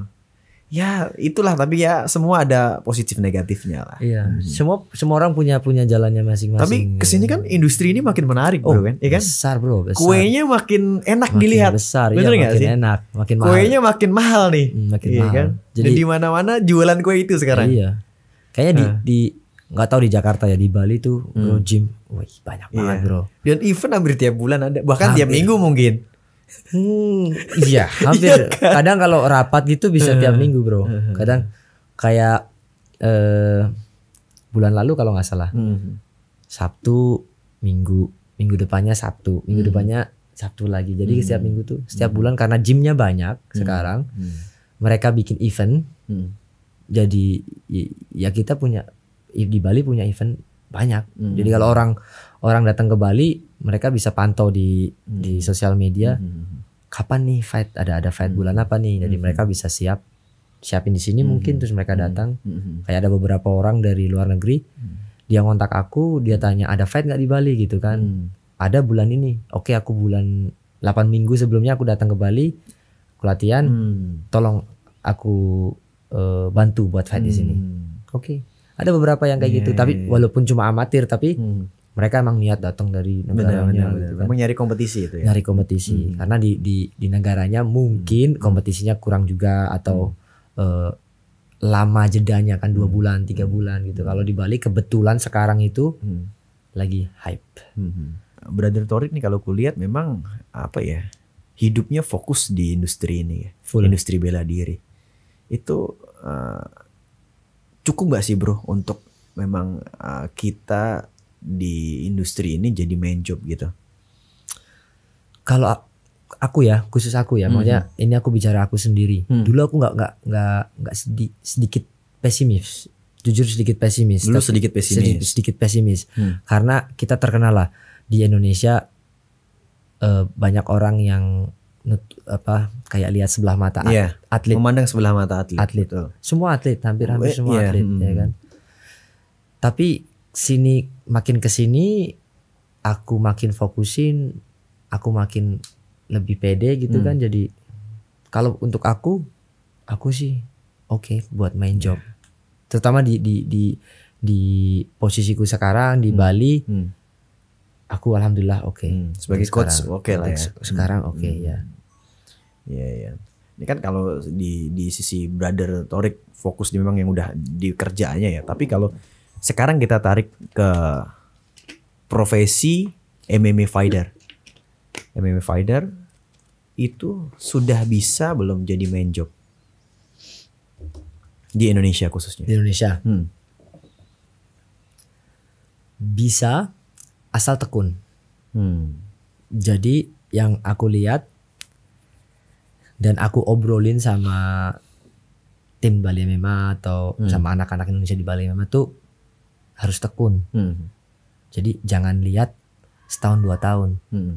ya itulah tapi ya semua ada positif negatifnya lah. Iya. Hmm. Semua semua orang punya punya jalannya masing-masing. Tapi kesini kan industri ini makin menarik oh, bro kan, Iya kan? Besar bro. Besar. Kuenya makin enak makin dilihat. Besar. ya, iya, makin sih? enak, makin mahal. Kuenya makin mahal nih. Hmm, makin iya, mahal. Kan? Jadi di mana-mana jualan kue itu sekarang. Iya. Kayaknya di di nggak tahu di Jakarta ya di Bali tuh hmm. bro gym, wih banyak iya. banget iya. bro. Dan event hampir tiap bulan ada, bahkan hampir. tiap minggu mungkin. Hmm, iya [LAUGHS] hampir. Iya kan? Kadang kalau rapat gitu bisa tiap minggu bro. Eh, eh, eh. Kadang kayak eh, bulan lalu kalau nggak salah, hmm. Sabtu, Minggu, minggu depannya Sabtu, minggu hmm. depannya Sabtu lagi. Jadi hmm. setiap minggu tuh, setiap bulan karena gymnya banyak sekarang, mereka bikin event. Jadi ya kita punya di Bali punya event banyak. Jadi kalau orang orang datang ke Bali mereka bisa pantau di hmm. di sosial media hmm, hmm, hmm. kapan nih fight ada ada fight hmm. bulan apa nih jadi hmm. mereka bisa siap siapin di sini hmm. mungkin terus mereka datang hmm. kayak ada beberapa orang dari luar negeri hmm. dia ngontak aku dia tanya ada fight nggak di Bali gitu kan hmm. ada bulan ini oke aku bulan 8 minggu sebelumnya aku datang ke Bali aku latihan hmm. tolong aku uh, bantu buat fight hmm. di sini oke okay. ada beberapa yang kayak yeah. gitu iya, tapi iya, iya. walaupun cuma amatir tapi hmm mereka emang niat datang dari negaranya gitu kan. nyari kompetisi itu ya. Nyari kompetisi hmm. karena di di di negaranya mungkin hmm. kompetisinya kurang juga atau hmm. uh, lama jedanya kan dua hmm. bulan tiga hmm. bulan gitu. Hmm. Kalau di Bali kebetulan sekarang itu hmm. lagi hype. Hmm. Brother Torik nih kalau kulihat memang apa ya hidupnya fokus di industri ini ya. Full. Industri bela diri itu uh, cukup gak sih bro untuk memang uh, kita di industri ini jadi main job gitu. Kalau aku ya, khusus aku ya, hmm. maksudnya mm-hmm. ini aku bicara aku sendiri. Hmm. Dulu aku nggak nggak nggak nggak sedi, sedikit pesimis, jujur sedikit pesimis. Dulu sedikit pesimis. Sedikit, sedikit pesimis, hmm. karena kita terkenal lah di Indonesia eh, banyak orang yang apa kayak lihat sebelah mata at, yeah. atlet memandang sebelah mata atlet atlet Betul. semua atlet hampir hampir oh, semua yeah. atlet mm. ya mm-hmm. kan tapi sini makin ke sini aku makin fokusin aku makin lebih pede gitu hmm. kan jadi kalau untuk aku aku sih oke okay buat main job yeah. terutama di di di di posisiku sekarang di hmm. Bali hmm. aku alhamdulillah oke okay. hmm. sebagai untuk coach oke okay lah ya sekarang oke ya. hmm. okay, hmm. ya ya yeah, ya yeah. ini kan kalau di di sisi brother Torik fokus di memang yang udah dikerjanya ya tapi kalau sekarang kita tarik ke profesi MMA fighter. MMA fighter itu sudah bisa belum jadi main job di Indonesia khususnya. Di Indonesia. Hmm. Bisa asal tekun. Hmm. Jadi yang aku lihat dan aku obrolin sama tim Bali MMA atau hmm. sama anak-anak Indonesia di Bali MMA tuh harus tekun. Hmm. Jadi jangan lihat setahun dua tahun, hmm.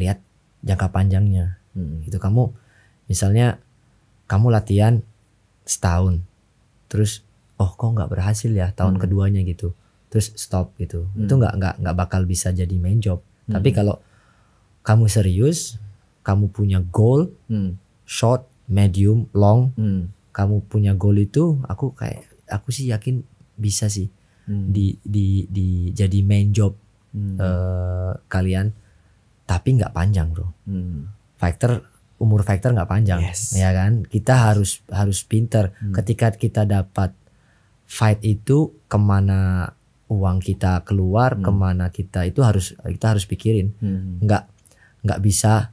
lihat jangka panjangnya. Hmm. Itu kamu misalnya kamu latihan setahun, terus oh kok nggak berhasil ya tahun hmm. keduanya gitu, terus stop gitu. Hmm. Itu nggak nggak nggak bakal bisa jadi main job. Hmm. Tapi kalau kamu serius, kamu punya goal, hmm. short, medium, long, hmm. kamu punya goal itu, aku kayak aku sih yakin bisa sih hmm. di di di jadi main job hmm. uh, kalian tapi nggak panjang bro hmm. umur faktor nggak panjang yes. ya kan kita harus harus pinter hmm. ketika kita dapat fight itu kemana uang kita keluar hmm. kemana kita itu harus kita harus pikirin hmm. nggak nggak bisa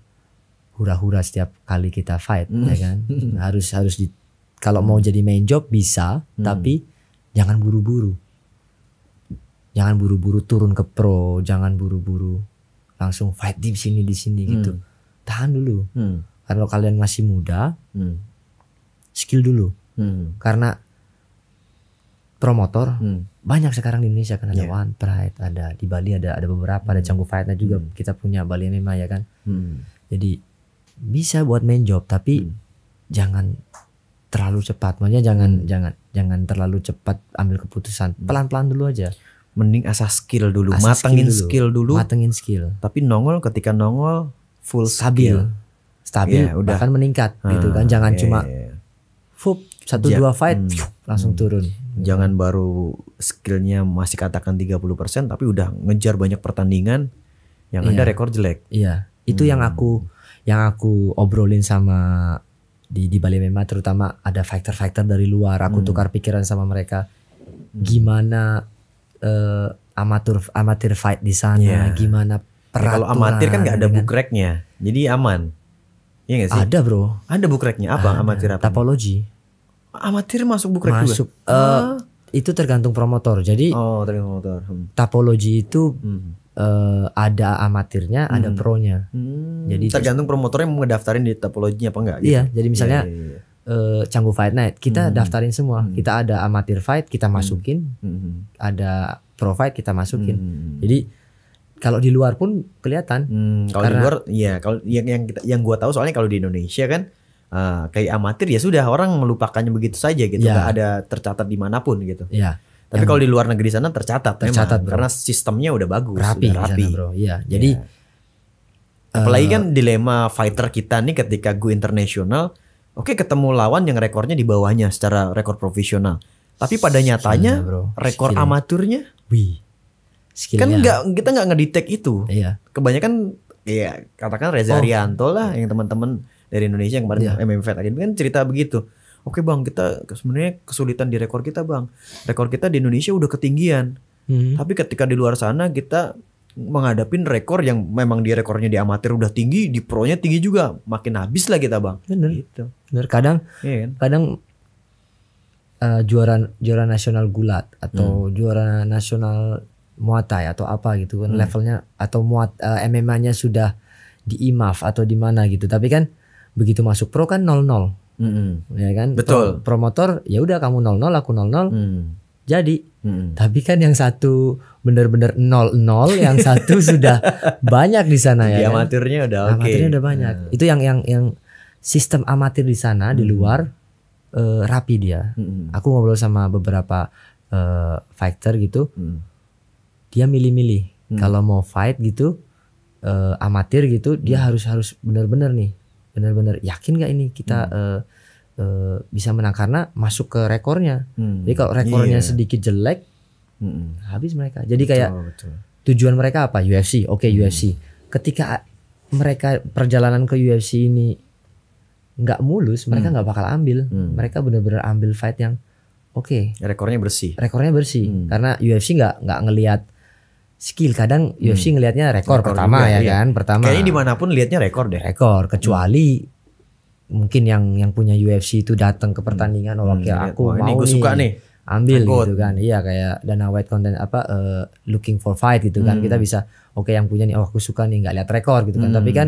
hura-hura setiap kali kita fight hmm. ya kan [LAUGHS] harus harus di kalau mau hmm. jadi main job bisa hmm. tapi jangan buru-buru jangan buru-buru turun ke pro jangan buru-buru langsung fight di sini di sini hmm. gitu tahan dulu hmm. kalau kalian masih muda hmm. skill dulu hmm. karena promotor hmm. banyak sekarang di Indonesia kan ada yeah. One Pride ada di Bali ada ada beberapa hmm. ada Canggu Fightnya juga hmm. kita punya Bali MMA ya kan hmm. jadi bisa buat main job tapi hmm. jangan terlalu cepat maksudnya jangan hmm. jangan jangan terlalu cepat ambil keputusan hmm. pelan pelan dulu aja mending asah skill dulu, asah matengin skill dulu, skill dulu, matengin skill. Tapi nongol ketika nongol full stabil, skill. stabil, yeah, udah. bahkan meningkat hmm, gitu kan. Jangan yeah, cuma yeah. Iya. fup satu ja, dua fight hmm, langsung hmm. turun. Jangan hmm. baru skillnya masih katakan 30% tapi udah ngejar banyak pertandingan yang yeah. ada iya. rekor jelek. Iya, yeah. itu yang hmm. aku yang aku obrolin sama di di Bali Mema terutama ada fighter-fighter dari luar. Aku hmm. tukar pikiran sama mereka hmm. gimana uh, eh, amatir amatir fight di sana yeah. gimana peraturan ya, kalau amatir kan nggak ada gitu kan? bukreknya jadi aman Iya gak sih? Ada bro Ada bukreknya apa ada. amatir apa? Tapologi Amatir masuk bukrek masuk, juga? Masuk uh, itu tergantung promotor. Jadi oh tergantung promotor. Hmm. Tapologi itu hmm. uh, ada amatirnya, hmm. ada pronya. Hmm. Jadi tergantung promotornya mau ngedaftarin di tapologinya apa enggak? Iya, gitu. Iya. Jadi misalnya yeah, yeah. Iya uh, eh, Canggu Fight Night kita hmm. daftarin semua hmm. kita ada amatir fight kita hmm. masukin hmm. ada pro fight kita masukin hmm. jadi kalau di luar pun kelihatan hmm, kalau di luar ya kalau yang yang kita, yang gua tahu soalnya kalau di Indonesia kan uh, kayak amatir ya sudah orang melupakannya begitu saja gitu yeah. Gak ada tercatat di dimanapun gitu ya. Tapi kalau di luar negeri sana tercatat, tercatat memang, karena sistemnya udah bagus, rapi, udah rapi. Sana, bro. Iya, jadi yeah. apalagi uh, kan dilema fighter kita nih ketika gue internasional, Oke, ketemu lawan yang rekornya di bawahnya secara rekor profesional. Tapi pada nyatanya bro. rekor amaturnya, wih. Kan nggak kita nggak ngedetect itu. Iya. Kebanyakan ya katakan Reza oh. Rianto lah yang teman-teman dari Indonesia yang kemarin iya. M MMV tadi kan cerita begitu. Oke bang, kita sebenarnya kesulitan di rekor kita bang. Rekor kita di Indonesia udah ketinggian. Hmm. Tapi ketika di luar sana kita menghadapi rekor yang memang di rekornya di amatir udah tinggi, di pronya tinggi juga, makin habis lah kita bang. Bener. Gitu. Bener. Kadang, yeah, kan? kadang uh, juara juara nasional gulat atau hmm. juara nasional muatai atau apa gitu kan hmm. levelnya atau muat uh, eh, MMA-nya sudah di IMAF atau di mana gitu. Tapi kan begitu masuk pro kan 00. Mm -hmm. Ya kan? Betul. promotor ya udah kamu 00 aku 00. Mm jadi. Hmm. Tapi kan yang satu benar-benar nol nol, [LAUGHS] yang satu sudah banyak di sana ya. Kan? amatirnya kan? udah oke. Amatirnya udah banyak. Hmm. Itu yang yang yang sistem amatir di sana hmm. di mm. luar uh, rapi dia. Hmm. Aku ngobrol sama beberapa uh, fighter gitu. Hmm. Dia milih-milih hmm. kalau mau fight gitu uh, amatir gitu, hmm. dia mm. harus harus benar-benar nih, benar-benar yakin gak ini kita hmm. uh, e, bisa menang karena masuk ke rekornya. Hmm. Jadi kalau rekornya yeah. sedikit jelek, hmm. habis mereka. Jadi betul, kayak betul. tujuan mereka apa? UFC, oke okay, hmm. UFC. Ketika mereka perjalanan ke UFC ini nggak mulus, mereka hmm. nggak bakal ambil. Hmm. Mereka benar-benar ambil fight yang oke. Okay. Rekornya bersih. Rekornya bersih hmm. karena UFC nggak nggak ngelihat skill kadang hmm. UFC ngelihatnya rekor, rekor pertama juga, ya iya. kan pertama kayaknya dimanapun liatnya rekor deh rekor kecuali hmm mungkin yang yang punya UFC itu datang ke hmm. pertandingan oh, hmm. oh kayak hmm. aku oh, mau ini gue suka nih ambil Angkut. gitu kan iya kayak dana white content apa uh, looking for fight gitu kan hmm. kita bisa oke okay, yang punya nih oh aku suka nih nggak lihat rekor gitu kan hmm. tapi kan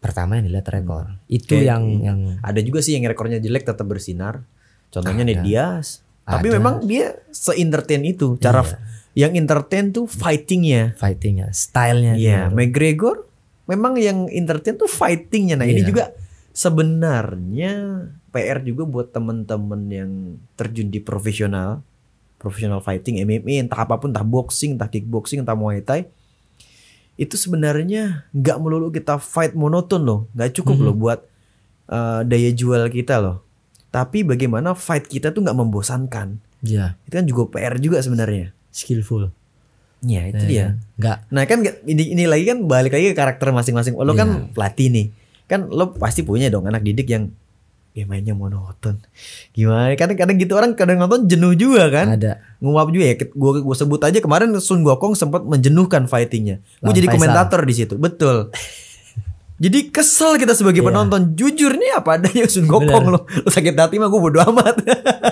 pertama yang dilihat rekor itu okay. yang iya. yang ada juga sih yang rekornya jelek tetap bersinar contohnya ada. nih Diaz tapi ada. memang dia se entertain itu cara yeah. yang entertain tuh fightingnya fightingnya stylenya iya gitu. McGregor memang yang entertain tuh fightingnya nah yeah. ini iya. juga sebenarnya PR juga buat temen-temen yang terjun di profesional, profesional fighting, MMA, entah apapun, entah boxing, entah kickboxing, entah muay thai, itu sebenarnya nggak melulu kita fight monoton loh, nggak cukup mm -hmm. loh mhm. buat uh, daya jual kita loh. Tapi bagaimana fight kita tuh nggak membosankan? Iya. Itu kan juga PR juga sebenarnya. Skillful. Ya itu nah, dia. Nggak. Nah kan ini, ini lagi kan balik lagi ke karakter masing-masing. Lo yeah. kan iya. pelatih nih kan lo pasti punya dong anak didik yang ya mainnya monoton gimana kadang-kadang gitu orang kadang nonton jenuh juga kan ada nguap juga ya gua gua sebut aja kemarin Sun Gokong sempat menjenuhkan fightingnya gua jadi komentator di situ betul [LAUGHS] jadi kesel kita sebagai yeah. penonton jujur nih apa adanya Sun Gokong lo sakit hati mah gua bodo amat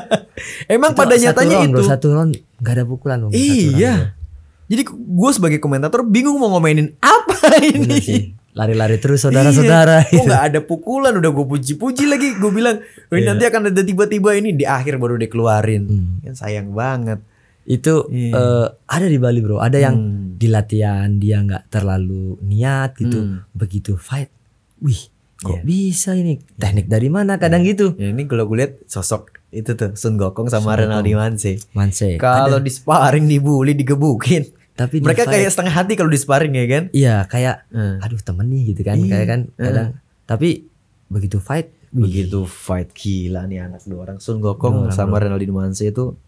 [LAUGHS] emang itu pada nyatanya itu bro, satu round gak ada pukulan iya jadi gue sebagai komentator bingung mau ngomainin apa ini lari-lari terus iya. saudara-saudara. Iya. Kok gitu. nggak ada pukulan? Udah gue puji-puji lagi. Gue bilang, yeah. Iya. nanti akan ada tiba-tiba ini di akhir baru dikeluarin. Hmm. Kan sayang banget. Itu yeah. Iya. uh, ada di Bali bro. Ada yang hmm. di latihan dia nggak terlalu niat gitu. Hmm. Begitu fight, wih kok yeah. bisa ini teknik dari mana kadang yeah. gitu. Ya, ini kalau gue lihat sosok itu tuh Sun Gokong sama Sun Renaldi Manse. Manse. Kalau di sparring dibully digebukin tapi mereka fight, kayak setengah hati kalau di sparring ya kan iya kayak hmm. aduh temen nih gitu kan Iyi, kayak kan hmm. kadang tapi begitu fight begitu wih. fight gila nih anak dua orang Sun Gokong orang sama Renaldi Manse itu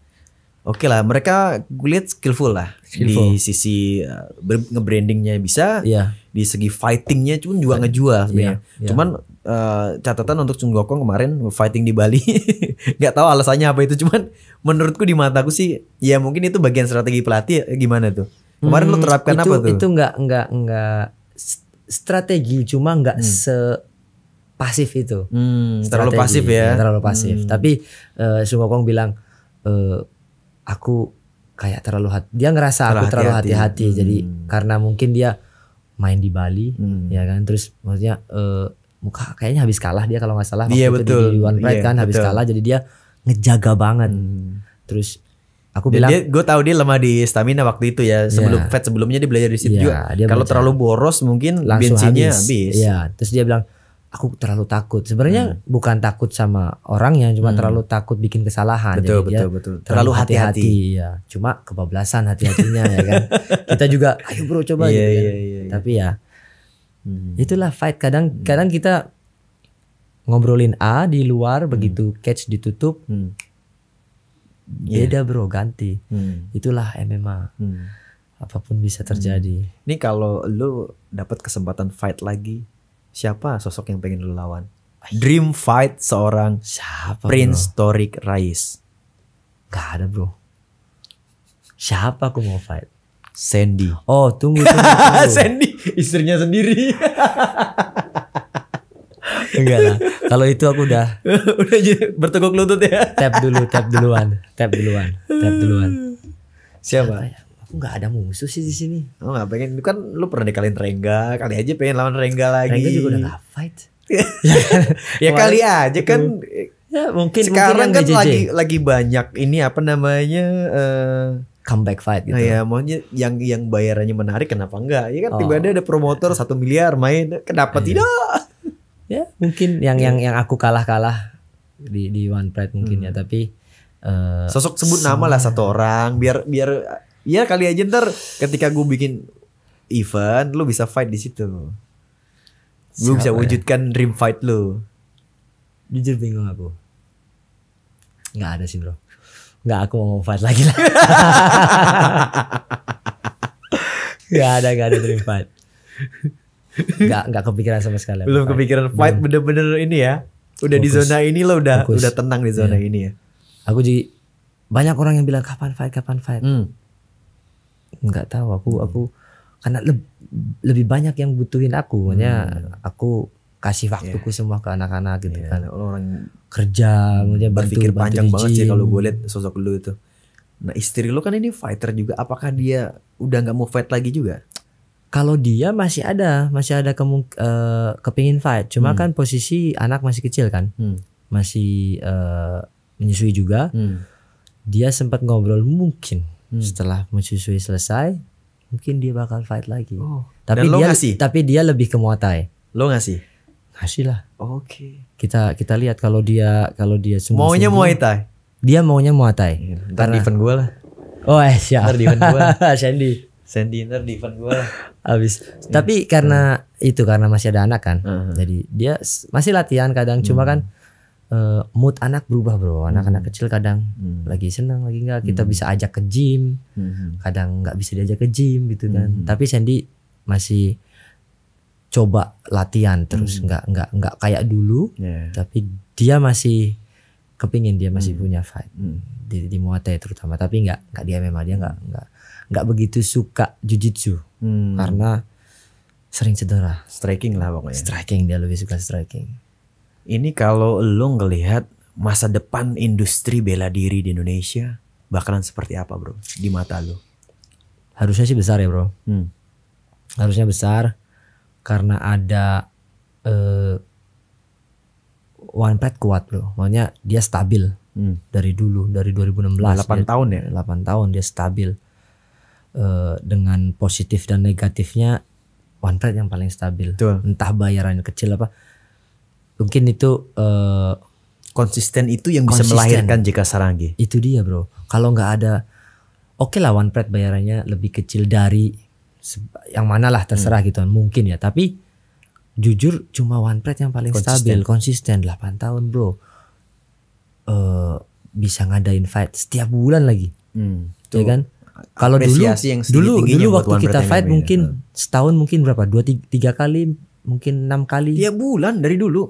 oke okay lah mereka kulit lihat skillful lah skillful. di sisi uh, ngebrandingnya bisa yeah. di segi fightingnya cuman juga iya. ngejual sebenarnya yeah. yeah. cuman uh, catatan untuk Chung Gokong kemarin fighting di Bali. [LAUGHS] Gak tahu alasannya apa itu, cuman menurutku di mataku sih ya mungkin itu bagian strategi pelatih ya, gimana tuh. Kemarin hmm, lo terapkan itu, apa tuh? Itu nggak nggak nggak strategi, cuma nggak hmm. se pasif itu. Hmm, strategi, terlalu pasif ya. Iya, terlalu pasif. Hmm. Tapi uh, Gokong bilang uh, aku kayak terlalu hati. Dia ngerasa terlalu aku terlalu hati-hati. Hmm. Jadi karena mungkin dia main di Bali, hmm. ya kan. Terus maksudnya uh, muka kayaknya habis kalah dia kalau nggak salah waktu yeah, itu betul. di One Pride yeah, kan habis betul. kalah jadi dia ngejaga banget hmm. terus aku bilang dia, gue tahu dia lemah di stamina waktu itu ya iya. sebelum yeah. fat sebelumnya dia belajar di situ yeah, juga kalau terlalu boros mungkin Langsung bensinnya habis, habis. Yeah. terus dia bilang aku terlalu takut sebenarnya hmm. bukan takut sama orang yang cuma hmm. terlalu takut bikin kesalahan betul jadi betul betul terlalu hati-hati ya cuma kebablasan hati-hatinya ya kan [LAUGHS] kita juga ayo bro coba yeah, gitu yeah, kan. ya. yeah, yeah, tapi ya Hmm. Itulah fight. Kadang hmm. kadang kita ngobrolin A di luar hmm. begitu catch ditutup. Hmm. Beda iya. bro, ganti. Hmm. Itulah MMA. Hmm. Apapun bisa hmm. terjadi. Hmm. Ini kalau lu dapat kesempatan fight lagi, siapa sosok yang pengen lu lawan? Dream fight seorang siapa, Prince bro? Torik Rais. Gak ada bro. Siapa aku mau fight? Sandy. Oh tunggu tunggu. tunggu. [LAUGHS] Sandy istrinya sendiri. Enggak lah. Kalau itu aku udah [LAUGHS] udah berteguk lutut ya. Tap dulu, tap duluan, tap duluan, tap duluan. Siapa? Ya? Aku nggak ada musuh sih di sini. Oh nggak pengen, itu kan lu pernah dikalin Rengga, kali aja pengen lawan Rengga lagi. Rengga juga udah nggak fight. [LAUGHS] ya kali aja kan. Ya, mungkin sekarang mungkin kan lagi lagi banyak ini apa namanya. Uh, comeback fight gitu. Nah, ya, maunya yang yang bayarannya menarik kenapa enggak? Ya kan oh. tiba-tiba ada promotor satu miliar main, kenapa Ayo. Iya. tidak? Ya, mungkin yang iya. yang yang aku kalah-kalah di di One Pride mungkin ya, hmm. ya, tapi uh, sosok sebut nama lah satu orang biar biar ya kali aja ntar ketika gue bikin event lu bisa fight di situ. Lu bisa ya? wujudkan ya? dream fight lu. Jujur bingung aku. Gak ada sih, Bro nggak aku mau fight lagi lah [LAUGHS] nggak ada nggak ada dream fight nggak nggak kepikiran sama sekali belum fight. kepikiran fight bener-bener ini ya udah Fokus. di zona ini loh udah Fokus. udah tenang di zona yeah. ini ya aku jadi banyak orang yang bilang kapan fight kapan fight hmm. nggak tahu aku aku karena le lebih banyak yang butuhin aku makanya hmm. aku kasih waktuku yeah. semua ke anak-anak gitu yeah. kan orang kerja dia berpikir bantu panjang banget sih kalau gue lihat sosok lu itu nah istri lu kan ini fighter juga apakah dia udah nggak mau fight lagi juga kalau dia masih ada masih ada kemung uh, kepingin fight cuma hmm. kan posisi anak masih kecil kan hmm. masih uh, menyusui juga hmm. dia sempat ngobrol mungkin hmm. setelah menyusui selesai mungkin dia bakal fight lagi oh. tapi dia ngasih? tapi dia lebih ke muatai lo ngasih kasih lah. Oke. Okay. Kita kita lihat kalau dia kalau dia semua maunya Muay Thai. Dia maunya Muay Thai. Ya, ntar karena... event gue lah. Oh eh siap. Ntar di event gue. [LAUGHS] Sandy. Sandy ntar di event gue lah. Abis. Ya. Tapi karena hmm. itu karena masih ada anak kan. Uh hmm. -huh. Jadi dia masih latihan kadang hmm. cuma kan uh, mood anak berubah bro anak-anak hmm. kecil kadang hmm. lagi senang lagi enggak. kita hmm. bisa ajak ke gym hmm. kadang nggak bisa diajak ke gym gitu kan hmm. tapi Sandy masih coba latihan terus hmm. nggak nggak nggak kayak dulu yeah. tapi dia masih kepingin dia masih hmm. punya fight hmm. di, di terutama tapi nggak nggak dia memang dia nggak nggak nggak begitu suka jujitsu hmm. karena sering cedera striking lah pokoknya striking dia lebih suka striking ini kalau lo ngelihat masa depan industri bela diri di Indonesia bakalan seperti apa bro di mata lo harusnya sih besar ya bro hmm. harusnya besar karena ada eh, one pet kuat loh, Maksudnya dia stabil hmm. dari dulu dari 2016. 8 dia, tahun ya. 8 tahun dia stabil. Uh, dengan positif dan negatifnya one pet yang paling stabil. Betul. Entah bayarannya kecil apa. Mungkin itu uh, konsisten itu yang konsisten. bisa melahirkan jika Saranggi. Itu dia, Bro. Kalau nggak ada oke okay lah pet bayarannya lebih kecil dari yang mana lah terserah hmm. gitu kan. mungkin ya tapi jujur cuma one plate yang paling konsisten. stabil konsisten 8 tahun bro uh, bisa ngadain fight setiap bulan lagi hmm, ya kan kalau dulu yang dulu dulu waktu kita fight mungkin hmm. setahun mungkin berapa dua tiga, tiga kali mungkin enam kali tiap bulan dari dulu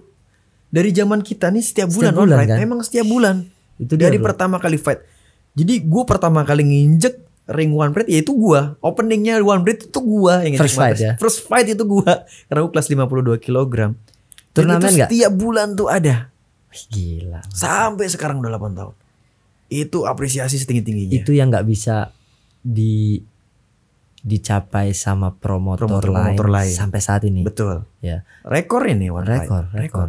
dari zaman kita nih setiap bulan, setiap bulan kan? memang setiap bulan itu dia, dari bro. pertama kali fight jadi gue pertama kali nginjek ring one breed ya itu gua openingnya one breed itu gua yang first fight ya first fight itu gua karena gua kelas 52 kg turnamen nggak setiap bulan tuh ada gila sampai sekarang udah 8 tahun itu apresiasi setinggi tingginya itu yang nggak bisa di dicapai sama promotor, promotor, lain, promotor lain sampai saat ini betul ya rekor ini one rekor fight. rekor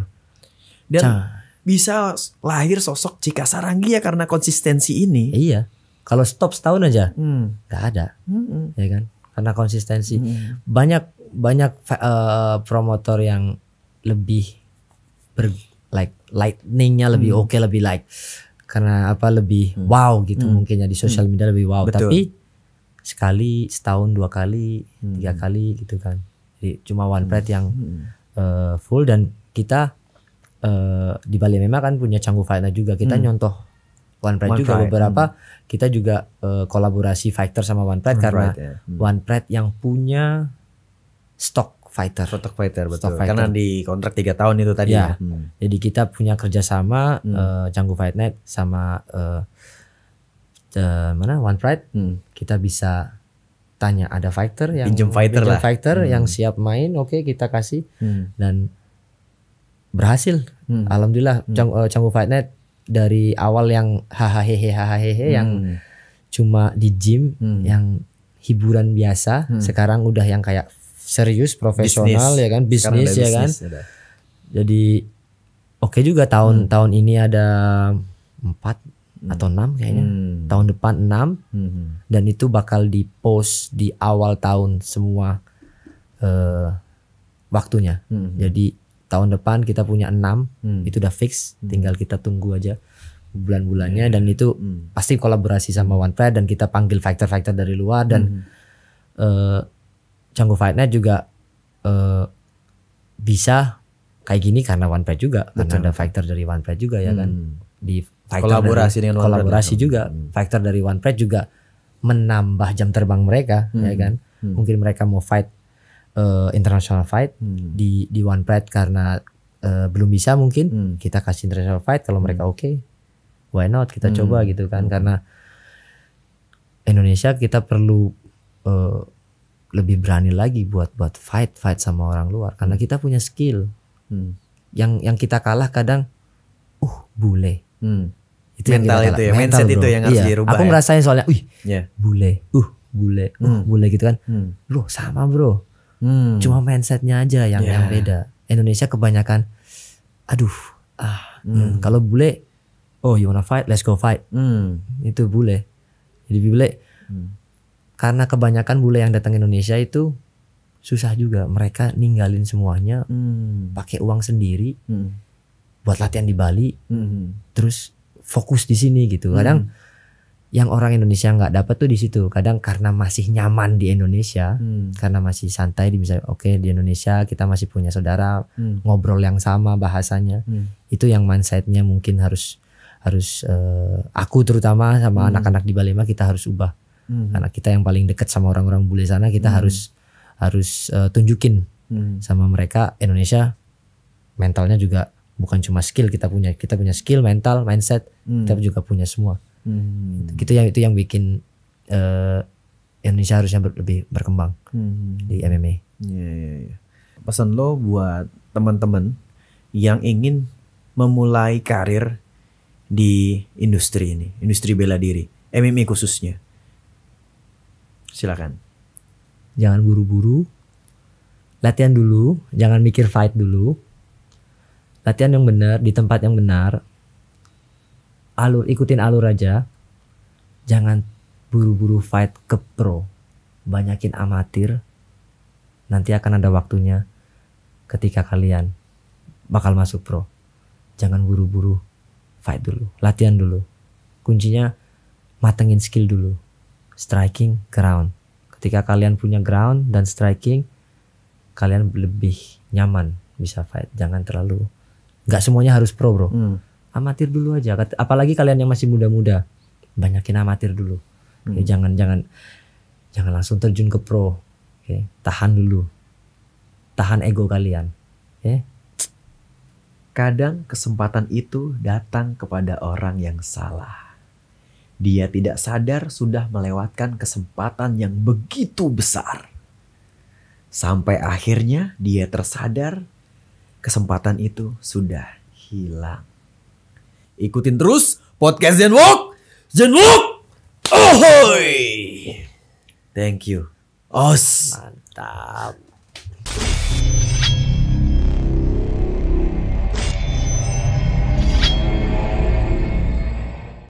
dan Cang. bisa lahir sosok Cika Saranggi ya karena konsistensi ini iya kalau stop setahun aja, hmm. ada, hmm. ya kan? Karena konsistensi. Hmm. Banyak banyak uh, promotor yang lebih ber like lightningnya lebih hmm. oke, okay, lebih like karena apa lebih hmm. wow gitu hmm. mungkinnya di sosial hmm. media hmm. lebih wow. Betul. Tapi sekali setahun dua kali hmm. tiga kali gitu kan. Jadi cuma one pride hmm. yang Uh, full dan kita uh, di Bali memang kan punya Canggu fighter juga kita hmm. nyontoh One Pride One juga Pride. beberapa hmm. kita juga uh, kolaborasi fighter sama One Pride One karena Pride, ya. hmm. One Pride yang punya stok fighter. Stok fighter betul. Stock fighter. Karena di kontrak tiga tahun itu tadi. Ya. Iya. Hmm. Jadi kita punya kerjasama hmm. uh, Canggu Fight Night sama uh, uh, mana One Pride. Hmm. Kita bisa tanya ada fighter yang pinjam fighter pinjam fighter hmm. yang siap main, oke okay, kita kasih hmm. dan berhasil. Hmm. Alhamdulillah hmm. Canggu Fight Night dari awal yang hahaha hahaha hmm. yang cuma di gym hmm. yang hiburan biasa hmm. sekarang udah yang kayak serius profesional ya kan? ya kan bisnis ya kan jadi oke okay juga tahun hmm. tahun ini ada empat hmm. atau enam kayaknya hmm. tahun depan enam hmm. dan itu bakal di post di awal tahun semua uh, waktunya hmm. jadi tahun depan kita punya enam hmm. itu udah fix hmm. tinggal kita tunggu aja bulan-bulannya hmm. dan itu hmm. pasti kolaborasi sama One dan kita panggil factor-factor dari luar dan hmm. uh, eh, Canggu Fight juga uh, bisa kayak gini karena One juga Betul. karena ada factor dari One juga ya kan? hmm. kan di kolaborasi dari, dengan kolaborasi One juga hmm. factor dari One juga menambah jam terbang mereka ya hmm. ya kan hmm. mungkin mereka mau fight uh, international fight hmm. di di one pride karena uh, belum bisa mungkin hmm. kita kasih international fight kalau mereka hmm. oke okay, why not kita hmm. coba gitu kan hmm. karena Indonesia kita perlu uh, lebih berani lagi buat buat fight fight sama orang luar karena hmm. kita punya skill hmm. yang yang kita kalah kadang uh bule hmm. itu mental yang itu ya mental, mindset bro. itu yang harus iya. dirubah aku ya? ngerasain soalnya wih yeah. bule uh bule uh hmm. bule gitu kan hmm. loh sama bro Hmm. Cuma mindsetnya aja yang yeah. yang beda. Indonesia kebanyakan, aduh, ah, hmm. hmm. kalau bule, oh you wanna fight, let's go fight. Hmm. Itu bule. Jadi bule, hmm. karena kebanyakan bule yang datang Indonesia itu susah juga. Mereka ninggalin semuanya, hmm. pakai uang sendiri, hmm. buat latihan di Bali, hmm. terus fokus di sini gitu. Kadang hmm yang orang Indonesia nggak dapat tuh di situ kadang karena masih nyaman di Indonesia hmm. karena masih santai di misalnya oke okay, di Indonesia kita masih punya saudara hmm. ngobrol yang sama bahasanya hmm. itu yang mindsetnya mungkin harus harus uh, aku terutama sama hmm. anak-anak hmm. di Balema kita harus ubah hmm. anak kita yang paling dekat sama orang-orang bule sana kita hmm. harus harus uh, tunjukin hmm. sama mereka Indonesia mentalnya juga bukan cuma skill kita punya kita punya skill mental mindset hmm. kita juga punya semua hmm. gitu yang itu yang bikin uh, Indonesia harusnya ber, lebih berkembang hmm. di MMA yeah, yeah, yeah. pesan lo buat teman-teman yang ingin memulai karir di industri ini industri bela diri MMA khususnya silakan jangan buru-buru latihan dulu jangan mikir fight dulu latihan yang benar di tempat yang benar alur ikutin alur aja jangan buru-buru fight ke pro banyakin amatir nanti akan ada waktunya ketika kalian bakal masuk pro jangan buru-buru fight dulu latihan dulu kuncinya matengin skill dulu striking ground ketika kalian punya ground dan striking kalian lebih nyaman bisa fight jangan terlalu nggak semuanya harus pro bro hmm amatir dulu aja apalagi kalian yang masih muda-muda banyakin amatir dulu ya, hmm. ya, jangan jangan jangan langsung terjun ke pro okay. Ya, tahan dulu tahan ego kalian okay. Ya. kadang kesempatan itu datang kepada orang yang salah dia tidak sadar sudah melewatkan kesempatan yang begitu besar sampai akhirnya dia tersadar kesempatan itu sudah hilang Ikutin terus podcast Zen Walk. Zen Walk. Thank you. Os. Mantap.